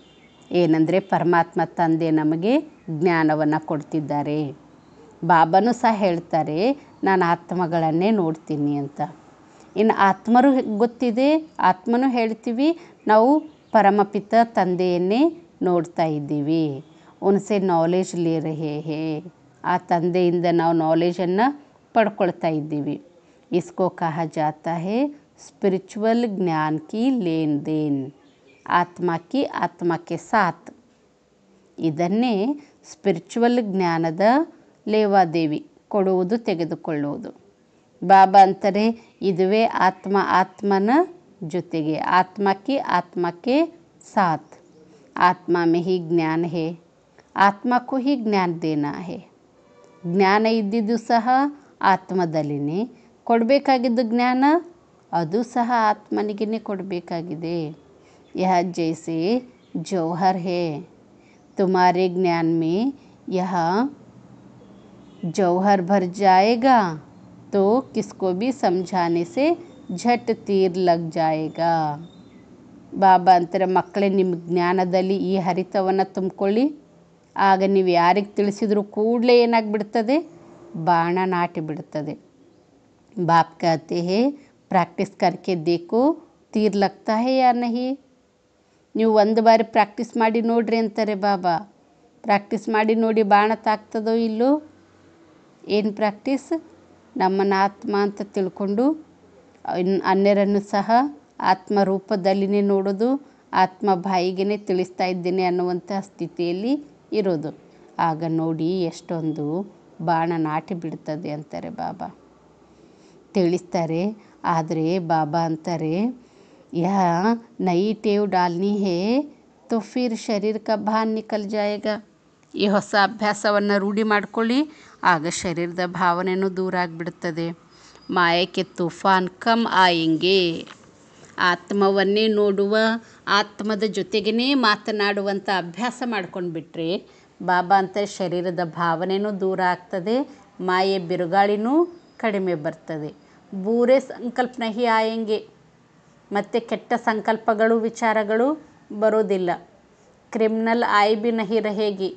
ಏನಂದರೆ ಪರಮಾತ್ಮ ತಂದೆ ನಮಗೆ ಜ್ಞಾನವನ್ನು ಕೊಡ್ತಿದ್ದಾರೆ ಬಾಬನು ಸಹ ಹೇಳ್ತಾರೆ ನಾನು ಆತ್ಮಗಳನ್ನೇ ನೋಡ್ತೀನಿ ಅಂತ ಇನ್ನು ಆತ್ಮರು ಗೊತ್ತಿದೆ ಆತ್ಮನು ಹೇಳ್ತೀವಿ ನಾವು ಪರಮಪಿತ ತಂದೆಯನ್ನೇ ನೋಡ್ತಾ ಇದ್ದೀವಿ ಉನ್ಸೆ ನಾಲೆಜ್ ಲೇ ಹೇ ಹೇ ಆ ತಂದೆಯಿಂದ ನಾವು ನಾಲೆಜನ್ನು ಪಡ್ಕೊಳ್ತಾ ಇದ್ದೀವಿ ಇಸ್ಕೋ ಕಹ ಜಾತ ಹೇ ಸ್ಪಿರಿಚುವಲ್ ಜ್ಞಾನ ಕಿ ಲೇನ್ ದೇನ್ ಆತ್ಮಕ್ಕೆ ಆತ್ಮಕ್ಕೆ ಸಾತ್ ಇದನ್ನೇ ಸ್ಪಿರಿಚುವಲ್ ಜ್ಞಾನದ ಲೇವಾದೇವಿ ಕೊಡುವುದು ತೆಗೆದುಕೊಳ್ಳುವುದು ಬಾಬಾ ಅಂತಾರೆ ಇದುವೇ ಆತ್ಮ ಆತ್ಮನ ಜೊತೆಗೆ ಆತ್ಮಕ್ಕೆ ಆत्मा साथ आत्मा में ही ज्ञान है आत्मा को ही ज्ञान देना है ಜ್ಞಾನ ಇದ್ದಿದ್ದು ಸಹ ಆತ್ಮದಲ್ಲಿನೇ ಕೊಡಬೇಕಾಗಿದ್ದು ಜ್ಞಾನ ಅದು ಸಹ ಆತ್ಮನಿಗೇ ಕೊಡಬೇಕಾಗಿದೆ यह जैसे जौहर है तुम्हारे ज्ञान में यह जौहर भर जाएगा तो किसको भी समझाने से झट ತೀರ್ ಬಾಬಾ ಅಂತಾರೆ ಮಕ್ಕಳೇ ನಿಮ್ಮ ಜ್ಞಾನದಲ್ಲಿ ಈ ಹರಿತವನ್ನು ತುಂಬಿಕೊಳ್ಳಿ ಆಗ ನೀವು ಯಾರಿಗೆ ತಿಳಿಸಿದರೂ ಕೂಡಲೇ ಏನಾಗಿಬಿಡ್ತದೆ ಬಾಣ ನಾಟಿ ಬಿಡ್ತದೆ बाप कहते ಹೇ ಪ್ರಾಕ್ಟೀಸ್ करके देखो ತೀರ್ ಲಗ್ತಾ ಹೇ ಯಾ ನಹಿ ನೀವು ಒಂದು ಬಾರಿ ಪ್ರಾಕ್ಟೀಸ್ ಮಾಡಿ ನೋಡ್ರಿ ಅಂತಾರೆ ಬಾಬಾ ಪ್ರಾಕ್ಟೀಸ್ ಮಾಡಿ ನೋಡಿ ಬಾಣ ತಾಗ್ತದೋ ಇಲ್ಲೋ ಏನು ಪ್ರಾಕ್ಟೀಸ್ ನಮ್ಮನ್ನು ಆತ್ಮ ಅಂತ ತಿಳ್ಕೊಂಡು ಅನ್ಯರನ್ನು ಸಹ ಆತ್ಮ ರೂಪದಲ್ಲಿನೇ ನೋಡೋದು ಆತ್ಮ ಬಾಯಿಗೆನೆ ತಿಳಿಸ್ತಾ ಇದ್ದೇನೆ ಅನ್ನುವಂಥ ಸ್ಥಿತಿಯಲ್ಲಿ ಇರೋದು ಆಗ ನೋಡಿ ಎಷ್ಟೊಂದು ಬಾಣ ನಾಟಿ ಬಿಡ್ತದೆ ಅಂತಾರೆ ಬಾಬಾ ತಿಳಿಸ್ತಾರೆ ಆದರೆ ಬಾಬಾ ಅಂತಾರೆ ಯಾ ನೈ ಡಾಲ್ನಿ ಹೇ ಹೇ तो फिर शरीर का ಈ ಹೊಸ ಅಭ್ಯಾಸವನ್ನು ರೂಢಿ ಮಾಡಿಕೊಳ್ಳಿ ಆಗ ಶರೀರದ ಭಾವನೆಯೂ ದೂರ ಆಗಿಬಿಡುತ್ತದೆ ಮಾಯಕ್ಕೆ ತುಫಾನ್ ಕಮ್ ಆಯೆಂಗೆ ಆತ್ಮವನ್ನೇ ನೋಡುವ ಆತ್ಮದ ಜೊತೆಗೇ ಮಾತನಾಡುವಂಥ ಅಭ್ಯಾಸ ಮಾಡ್ಕೊಂಡು ಬಿಟ್ಟರೆ ಬಾಬಾ ಅಂತ ಶರೀರದ ಭಾವನೆಯೂ ದೂರ ಆಗ್ತದೆ ಮಾಯೆ ಬಿರುಗಾಳಿನೂ ಕಡಿಮೆ ಬರ್ತದೆ ಬೂರೆ ಸಂಕಲ್ಪನ ಹಿ ಆಯಂಗೆ ಮತ್ತು ಕೆಟ್ಟ ಸಂಕಲ್ಪಗಳು ವಿಚಾರಗಳು ಬರೋದಿಲ್ಲ ಕ್ರಿಮಿನಲ್ ಆಯ್ಬಿನ ಹಿರ ಹೇಗೆ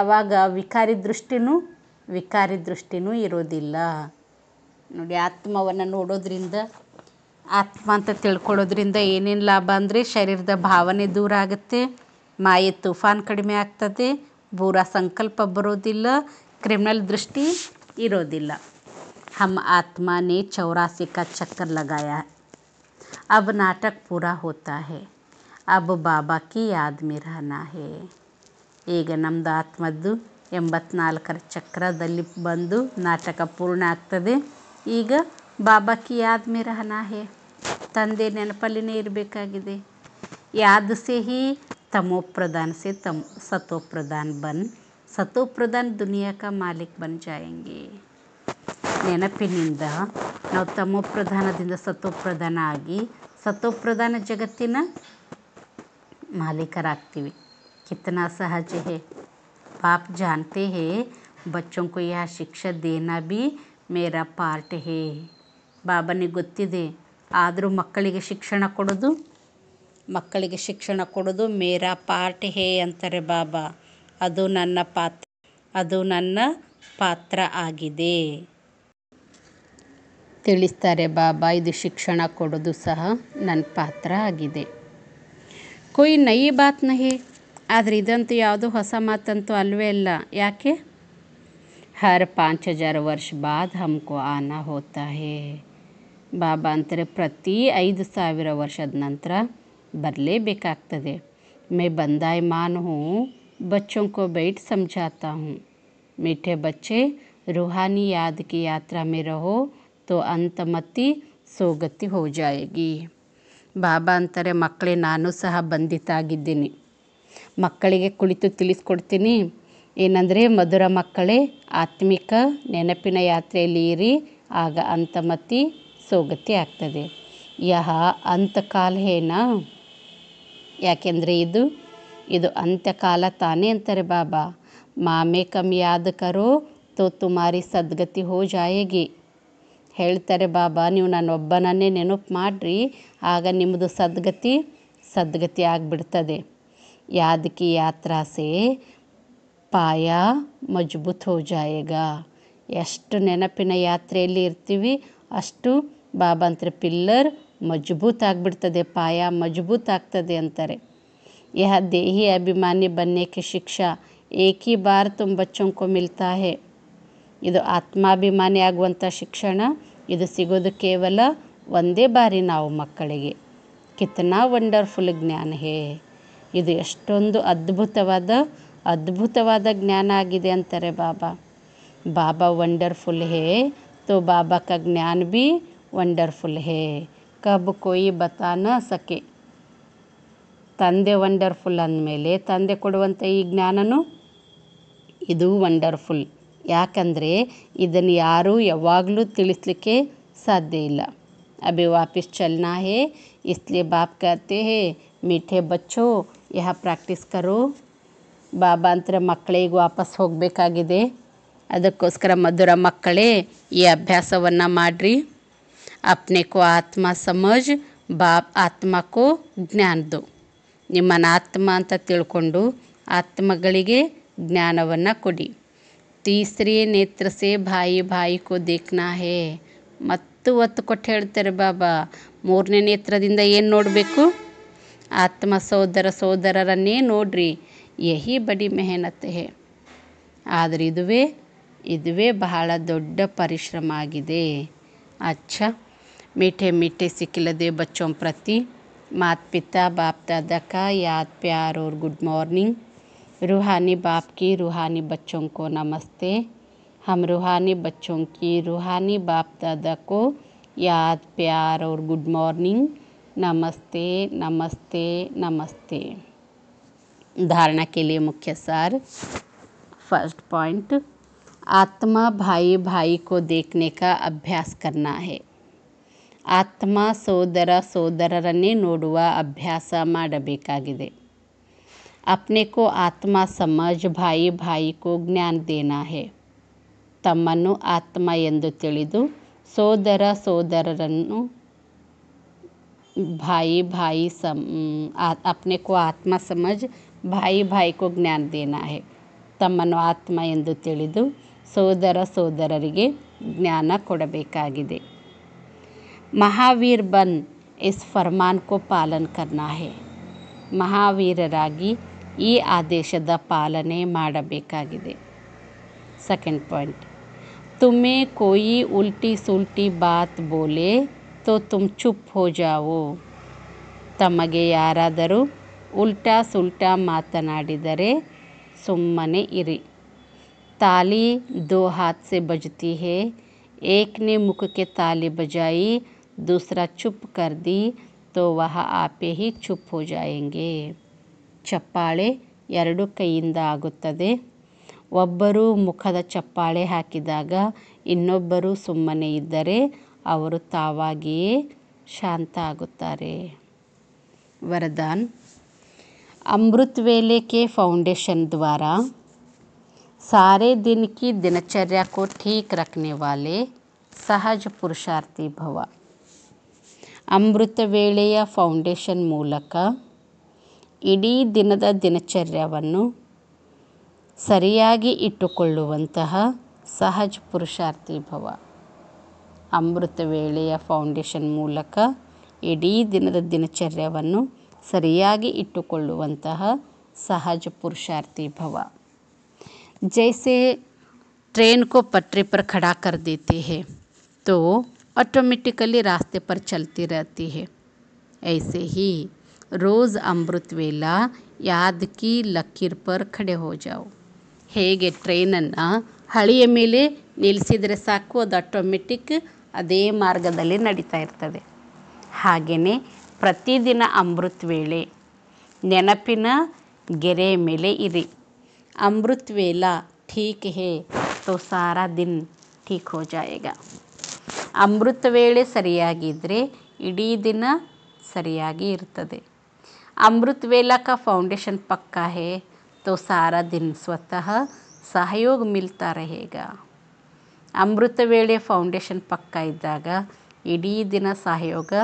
ಆವಾಗ ವಿಕಾರಿ ದೃಷ್ಟಿನೂ ವಿಕಾರಿ ದೃಷ್ಟಿನೂ ಇರೋದಿಲ್ಲ ನೋಡಿ ಆತ್ಮವನ್ನು ನೋಡೋದರಿಂದ ಆತ್ಮ ಅಂತ ತಿಳ್ಕೊಳ್ಳೋದ್ರಿಂದ ಏನೇನು ಲಾಭ ಅಂದರೆ ಶರೀರದ ಭಾವನೆ ದೂರ ಆಗುತ್ತೆ ಮಾಯೆ ತುಫಾನ್ ಕಡಿಮೆ ಆಗ್ತದೆ ಬೂರ ಸಂಕಲ್ಪ ಬರೋದಿಲ್ಲ ಕ್ರಿಮಿನಲ್ ದೃಷ್ಟಿ ಇರೋದಿಲ್ಲ ಹಮ್ ಆತ್ಮನೇ ಚೌರಾಸಿಕ ಕಾ ಚಕ್ಕರ್ ಲಗಾಯ ಅಬ್ ನಾಟಕ ಪೂರಾ ಹೋತಾ ಹೇ ಅಬ್ ಬಾಬಾ ಕಿ ಯಾದ್ में ಈಗ ನಮ್ದು ಆತ್ಮದ್ದು ಎಂಬತ್ನಾಲ್ಕರ ಚಕ್ರದಲ್ಲಿ ಬಂದು ನಾಟಕ ಪೂರ್ಣ ಆಗ್ತದೆ ಈಗ ಬಾಬಾ ಕಿ ಯಾದ್ ಹೇ ತಂದೆ ನೆನಪಲ್ಲಿನೇ ಇರಬೇಕಾಗಿದೆ ಯಾದ್ ಸೆ ಹಿ ತಮೋ ಪ್ರಧಾನ್ ಸೆ ತಮ್ ಸತೋ ಬನ್ ಸತೋಪ್ರಧಾನ್ ಪ್ರಧಾನ್ ದುನಿಯಾ ಮಾಲೀಕ್ ಬನ್ ಜಾಯಂಗೆ ನೆನಪಿನಿಂದ ನಾವು ತಮೋಪ್ರಧಾನದಿಂದ ಪ್ರಧಾನದಿಂದ ಆಗಿ ಸತೋ ಜಗತ್ತಿನ ಮಾಲೀಕರಾಗ್ತೀವಿ कितना सहज है आप जानते हैं ಬಚ್ಚೋಂ ಕೋ ಯಹ ಶಿಕ್ಷೆ ದೇನಾ ಬಿ ಮೇರಾ ಪಾರ್ಟ್ ಹೇ ಬಾಬನಿಗೆ ಗೊತ್ತಿದೆ ಆದರೂ ಮಕ್ಕಳಿಗೆ ಶಿಕ್ಷಣ ಕೊಡೋದು ಮಕ್ಕಳಿಗೆ ಶಿಕ್ಷಣ ಕೊಡೋದು ಮೇರಾ ಪಾರ್ಟ್ ಹೇ ಅಂತಾರೆ ಬಾಬಾ ಅದು ನನ್ನ ಪಾತ್ರ ಅದು ನನ್ನ ಪಾತ್ರ ಆಗಿದೆ ತಿಳಿಸ್ತಾರೆ ಬಾಬಾ ಇದು ಶಿಕ್ಷಣ ಕೊಡೋದು ಸಹ ನನ್ನ ಪಾತ್ರ ಆಗಿದೆ ಕೊಯ್ ನೈ ಬಾತ್ ಹೇ आदू यूसमातु अल याके हर पाँच हजार वर्ष बाद हमको आना होता है बाबा अंतर प्रती ईद सवि वर्षद नर बरले मैं बंदा मान हूँ बच्चों को बैठ समझाता हूँ मीठे बच्चे रूहानी याद की यात्रा में रहो तो अंत मती सोगति हो जाएगी बाबा अंतर मकड़े नानू सह बंदी ಮಕ್ಕಳಿಗೆ ಕುಳಿತು ತಿಳಿಸ್ಕೊಡ್ತೀನಿ ಏನಂದರೆ ಮಧುರ ಮಕ್ಕಳೇ ಆತ್ಮಿಕ ನೆನಪಿನ ಯಾತ್ರೆಯಲ್ಲಿ ಇರಿ ಆಗ ಅಂತಮತಿ ಸೋಗತಿ ಆಗ್ತದೆ ಯಹ ಏನ ಯಾಕೆಂದರೆ ಇದು ಇದು ಅಂತ್ಯಕಾಲ ತಾನೇ ಅಂತಾರೆ ಬಾಬಾ ಮಾಮೆ ಕಮ್ ಯಾದ ಕರೋ ತೋ ತುಮಾರಿ ಸದ್ಗತಿ ಹೋ ಜಾಯೇಗಿ ಹೇಳ್ತಾರೆ ಬಾಬಾ ನೀವು ಒಬ್ಬನನ್ನೇ ನೆನಪು ಮಾಡಿರಿ ಆಗ ನಿಮ್ಮದು ಸದ್ಗತಿ ಸದ್ಗತಿ ಆಗಿಬಿಡ್ತದೆ याद की यात्रा से ಪಾಯ ಮಜಬೂತ್ ಹೋಜಾಯೇಗ ಎಷ್ಟು ನೆನಪಿನ ಯಾತ್ರೆಯಲ್ಲಿ ಇರ್ತೀವಿ ಅಷ್ಟು ಬಾಬಂತ್ರ ಪಿಲ್ಲರ್ ಮಜಬೂತ್ ಆಗಿಬಿಡ್ತದೆ ಪಾಯ ಮಜಬೂತ್ ಆಗ್ತದೆ ಅಂತಾರೆ ಯಹ ದೇಹಿ ಅಭಿಮಾನಿ ಬನ್ನೇಕೆ ಶಿಕ್ಷಾ ಏಕಿ ಬಾರ್ ತುಂಬ ಬಚ್ಚೋಂಕೋ ಮಿಲ್ತಾ ಇದು ಆತ್ಮಾಭಿಮಾನಿ ಆಗುವಂಥ ಶಿಕ್ಷಣ ಇದು ಸಿಗೋದು ಕೇವಲ ಒಂದೇ ಬಾರಿ ನಾವು ಮಕ್ಕಳಿಗೆ ಕಿತ್ನಾ ವಂಡರ್ಫುಲ್ ಜ್ಞಾನ ಹೇ ಇದು ಎಷ್ಟೊಂದು ಅದ್ಭುತವಾದ ಅದ್ಭುತವಾದ ಜ್ಞಾನ ಆಗಿದೆ ಅಂತಾರೆ ಬಾಬಾ ಬಾಬಾ ವಂಡರ್ಫುಲ್ ಹೇ ತೋ ಬಾಬಾ ಕ ಜ್ಞಾನ ಬಿ ವಂಡರ್ಫುಲ್ ಹೇ ಕಬ್ ಕೋಯಿ ಬತಾನ ಸಖೆ ತಂದೆ ವಂಡರ್ಫುಲ್ ಅಂದಮೇಲೆ ತಂದೆ ಕೊಡುವಂಥ ಈ ಜ್ಞಾನನೂ ಇದು ವಂಡರ್ಫುಲ್ ಯಾಕಂದರೆ ಇದನ್ನು ಯಾರೂ ಯಾವಾಗಲೂ ತಿಳಿಸ್ಲಿಕ್ಕೆ ಸಾಧ್ಯ ಇಲ್ಲ ಅಭಿ ವಾಪಸ್ चलना ಹೇ इसलिए बाप कहते ಹೇ मीठे ಬಚ್ಚೋ ಯಹ ಪ್ರಾಕ್ಟೀಸ್ ಕರು ಬಾಬಾ ಅಂತರ ಮಕ್ಕಳಿಗೆ ವಾಪಸ್ ಹೋಗಬೇಕಾಗಿದೆ ಅದಕ್ಕೋಸ್ಕರ ಮಧುರ ಮಕ್ಕಳೇ ಈ ಅಭ್ಯಾಸವನ್ನು ಮಾಡಿರಿ ಅಪ್ನೆಕೋ ಆತ್ಮ ಸಮಜ್ ಬಾ ಆತ್ಮಕ್ಕೂ ಜ್ಞಾನದು ನಿಮ್ಮನ್ನು ಆತ್ಮ ಅಂತ ತಿಳ್ಕೊಂಡು ಆತ್ಮಗಳಿಗೆ ಜ್ಞಾನವನ್ನು ಕೊಡಿ ತೀಸ್ರಿ ನೇತ್ರಸೆ ಬಾಯಿ ಬಾಯಿ ಕೋ ದೇಖ್ನಾ ಹೇ ಮತ್ತು ಒತ್ತು ಕೊಟ್ಟು ಹೇಳ್ತಾರೆ ಬಾಬಾ ಮೂರನೇ ನೇತ್ರದಿಂದ ಏನು ನೋಡಬೇಕು आत्म ಸಹೋದರ ಸಹೋದರರನ್ನೇ ನೋಡ್ರಿ ಯಹಿ ಬಡಿ ಮೆಹನತ್ ಹೇ ಆದರೆ ಇದುವೇ ಇದುವೇ ಬಹಳ ದೊಡ್ಡ ಪರಿಶ್ರಮ मीठे मीठे सिकलदे बच्चों प्रति मात पिता बाप दादा का याद प्यार और गुड मॉर्निंग रूहानी बाप की रूहानी बच्चों को नमस्ते हम रूहानी बच्चों की रूहानी बाप दादा को याद प्यार और गुड मॉर्निंग नमस्ते नमस्ते नमस्ते धारणा के लिए मुख्य सार फर्स्ट पॉइंट आत्मा भाई भाई को देखने का अभ्यास करना है आत्मा सोदर ಸೋದರರನ್ನೇ ನೋಡುವ ಅಭ್ಯಾಸ अपने को आत्मा समझ भाई भाई को ज्ञान देना है ತಮ್ಮನ್ನು आत्मा ಎಂದು सोदर ಸೋದರ भाई भाई सम अपने को आत्मा समझ भाई भाई को ज्ಞಾನ देना है ತಮ್ಮನ್ನು ಆತ್ಮ ಎಂದು ತಿಳಿದು ಸೋದರ ಸೋದರರಿಗೆ ಜ್ಞಾನ ಕೊಡಬೇಕಾಗಿದೆ ಮಹಾವೀರ್ ಬನ್ ಇಸ್ ಫರ್ಮಾನ್ ಕೋ ಪಾಲನ್ ಕರ್ನಾ ಹೇ ಮಹಾವೀರರಾಗಿ ಈ ಆದೇಶದ ಪಾಲನೆ ಮಾಡಬೇಕಾಗಿದೆ ಸೆಕೆಂಡ್ ಪಾಯಿಂಟ್ तुम्हें कोई उल्टी सुलटी बात बोले तो तुम चुप हो जाओ ತಮಗೆ ಯಾರಾದರೂ ಉಲ್ಟಾ ಸುಲ್ಟಾ ಮಾತನಾಡಿದರೆ ಸುಮ್ಮನೆ ಇರಿ ತಾಲಿ ದೋ हाथ ಬಜತಿ बजती ಮುಖಕ್ಕೆ ತಾಲಿ ಬಜಾಯಿ ದೂಸರಾ ಚುಪ್ ताली ತೋ दूसरा ಆಪೆ कर ಚುಪ್ तो ಚಪ್ಪಾಳೆ ಎರಡು ಕೈಯಿಂದ ಆಗುತ್ತದೆ ಒಬ್ಬರು ಮುಖದ ಚಪ್ಪಾಳೆ ಹಾಕಿದಾಗ ಇನ್ನೊಬ್ಬರು ಸುಮ್ಮನೆ ಇದ್ದರೆ ಅವರು ತಾವಾಗಿಯೇ ಶಾಂತ ಆಗುತ್ತಾರೆ ವರದಾನ್ ಅಮೃತ್ ವೇಲೆ ಕೆ ಫೌಂಡೇಶನ್ ದ್ವಾರ ಸಾರೆ ದಿನ ಕಿ दिनचर्या को ಸಹಜ ಪುರುಷಾರ್ಥಿ ಭವ ಅಮೃತ ವೇಳೆಯ ಫೌಂಡೇಶನ್ ಮೂಲಕ ಇಡೀ ದಿನದ ದಿನಚರ್ಯವನ್ನು ಸರಿಯಾಗಿ ಇಟ್ಟುಕೊಳ್ಳುವಂತಹ ಸಹಜ ಪುರುಷಾರ್ಥಿ ಭವ ಅಮೃತ ವೇಳೆಯ ಫೌಂಡೇಶನ್ ಮೂಲಕ ಇಡೀ ದಿನದ ದಿನಚರ್ಯವನ್ನು ಸರಿಯಾಗಿ ಇಟ್ಟುಕೊಳ್ಳುವಂತಹ ಸಹಜ पुरुषार्थी भव जैसे ट्रेन को पटरी पर खड़ा कर देते हैं तो ऑटोमेटिकली रास्ते पर चलती रहती है ऐसे ही रोज़ ಅಮೃತ ವೇಲಾ ಯಾದ ಕಿ ಲಕೀರ್ ಪರ್ ಖಡೆ ಹೋ ಜಾओ ಹೇಗೆ ಟ್ರೈನನ್ನು ಹಳಿಯ ಮೇಲೆ ನಿಲ್ಲಿಸಿದರೆ ಸಾಕು ಅದು ಆಟೋಮೆಟಿಕ್ ಅದೇ ಮಾರ್ಗದಲ್ಲಿ ನಡೀತಾ ಇರ್ತದೆ ಹಾಗೆಯೇ ಪ್ರತಿದಿನ ಅಮೃತ್ ವೇಳೆ ನೆನಪಿನ ಗೆರೆ ಮೇಲೆ ಇರಿ ಅಮೃತ್ ವೇಳ ಹೇ ಹೇ तो सारा दिन ठीक हो जाएगा ಅಮೃತ ವೇಳೆ ಸರಿಯಾಗಿದ್ದರೆ ಇಡೀ ದಿನ ಸರಿಯಾಗಿ ಇರ್ತದೆ ಅಮೃತ್ ಕ ಫೌಂಡೇಶನ್ ಪಕ್ಕಾ ಹೇ ತೋ ಸಾರಾ ದಿನ ಸ್ವತಃ ಸಹಯೋಗ ಮಿಲ್ತಾ ಹೇಗ अमृत वे फौंडेशन पकड़ी दिन सहयोग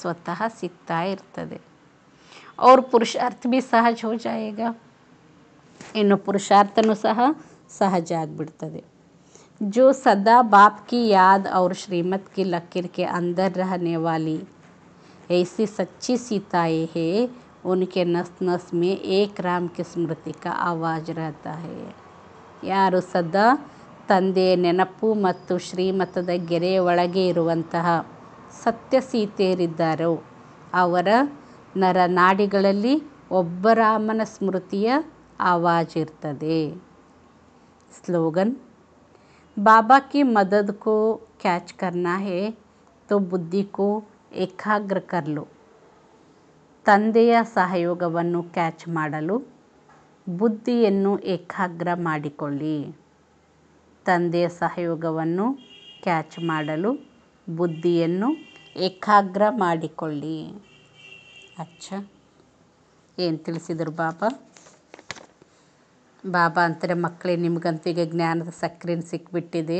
स्वतः सीते और पुरुषार्थ भी सहज हो जाएगा इन पुरुषार्थनू सह सहज आगते जो सदा बाप की याद और श्रीमत की लकीर के अंदर रहने वाली ऐसी सच्ची सीताएँ है उनके नस नस में एक राम की स्मृति का आवाज़ रहता है यार सदा ತಂದೆ ನೆನಪು ಮತ್ತು ಶ್ರೀಮತದ ಗೆರೆಯ ಒಳಗೆ ಇರುವಂತಹ ಸತ್ಯಸೀತೆಯರಿದ್ದಾರೋ ಅವರ ನರನಾಡಿಗಳಲ್ಲಿ ರಾಮನ ಸ್ಮೃತಿಯ ಇರ್ತದೆ ಸ್ಲೋಗನ್ ಬಾಬಾ ಕಿ ಮದದ್ ಕೋ ಕ್ಯಾಚ್ ಕರ್ನಾ ಹೇ ತೋ ಬುದ್ಧಿ ಕೋ ಏಕಾಗ್ರ ಕರ್ಲು ತಂದೆಯ ಸಹಯೋಗವನ್ನು ಕ್ಯಾಚ್ ಮಾಡಲು ಬುದ್ಧಿಯನ್ನು ಏಕಾಗ್ರ ಮಾಡಿಕೊಳ್ಳಿ ತಂದೆಯ ಸಹಯೋಗವನ್ನು ಕ್ಯಾಚ್ ಮಾಡಲು ಬುದ್ಧಿಯನ್ನು ಏಕಾಗ್ರ ಮಾಡಿಕೊಳ್ಳಿ ಅಚ್ಚ ಏನು ತಿಳಿಸಿದರು ಬಾಬಾ ಬಾಬಾ ಅಂತಾರೆ ಮಕ್ಕಳೇ ನಿಮಗಂತೂ ಈಗ ಜ್ಞಾನದ ಸಕ್ಕರೆನ ಸಿಕ್ಬಿಟ್ಟಿದೆ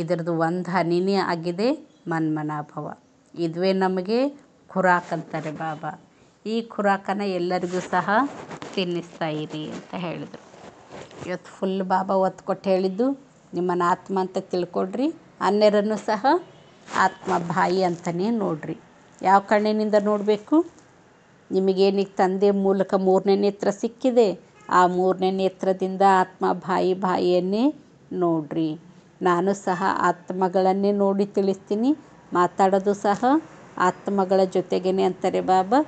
ಇದರದ್ದು ಒಂದು ಹನಿನೇ ಆಗಿದೆ ಮನ್ಮನಾಭವ ಇದುವೇ ನಮಗೆ ಖುರಾಕ್ ಅಂತಾರೆ ಬಾಬಾ ಈ ಖುರಾಕನ ಎಲ್ಲರಿಗೂ ಸಹ ತಿನ್ನಿಸ್ತಾ ಇರಿ ಅಂತ ಹೇಳಿದರು ಇವತ್ತು ಫುಲ್ ಬಾಬಾ ಒತ್ತು ಕೊಟ್ಟು ಹೇಳಿದ್ದು ನಿಮ್ಮನ್ನು ಆತ್ಮ ಅಂತ ತಿಳ್ಕೊಡ್ರಿ ಅನ್ಯರನ್ನು ಸಹ ಆತ್ಮ ಬಾಯಿ ಅಂತಲೇ ನೋಡ್ರಿ ಯಾವ ಕಣ್ಣಿನಿಂದ ನೋಡಬೇಕು ನಿಮಗೇನಿಗೆ ತಂದೆ ಮೂಲಕ ಮೂರನೇ ನೇತ್ರ ಸಿಕ್ಕಿದೆ ಆ ಮೂರನೇ ನೇತ್ರದಿಂದ ಆತ್ಮ ಬಾಯಿ ಬಾಯಿಯನ್ನೇ ನೋಡ್ರಿ ನಾನು ಸಹ ಆತ್ಮಗಳನ್ನೇ ನೋಡಿ ತಿಳಿಸ್ತೀನಿ ಮಾತಾಡೋದು ಸಹ ಆತ್ಮಗಳ ಜೊತೆಗೇನೆ ಅಂತಾರೆ ಬಾಬಾ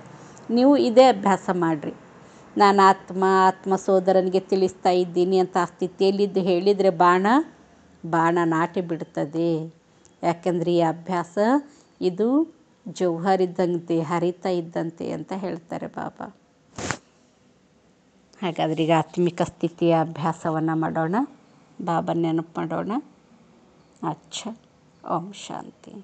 ನೀವು ಇದೇ ಅಭ್ಯಾಸ ಮಾಡಿರಿ ನಾನು ಆತ್ಮ ಆತ್ಮ ಸೋದರನಿಗೆ ತಿಳಿಸ್ತಾ ಇದ್ದೀನಿ ಅಂತ ಆ ಸ್ಥಿತಿಯಲ್ಲಿದ್ದು ಹೇಳಿದರೆ ಬಾಣ ಬಾಣ ನಾಟಿ ಬಿಡ್ತದೆ ಯಾಕೆಂದರೆ ಈ ಅಭ್ಯಾಸ ಇದು ಜೌಹರ್ ಇದ್ದಂತೆ ಹರಿತ ಇದ್ದಂತೆ ಅಂತ ಹೇಳ್ತಾರೆ ಬಾಬಾ ಹಾಗಾದರೆ ಈಗ ಆತ್ಮಿಕ ಸ್ಥಿತಿಯ ಅಭ್ಯಾಸವನ್ನು ಮಾಡೋಣ ಬಾಬಾ ನೆನಪು ಮಾಡೋಣ ಅಚ್ಚ ಓಂ ಶಾಂತಿ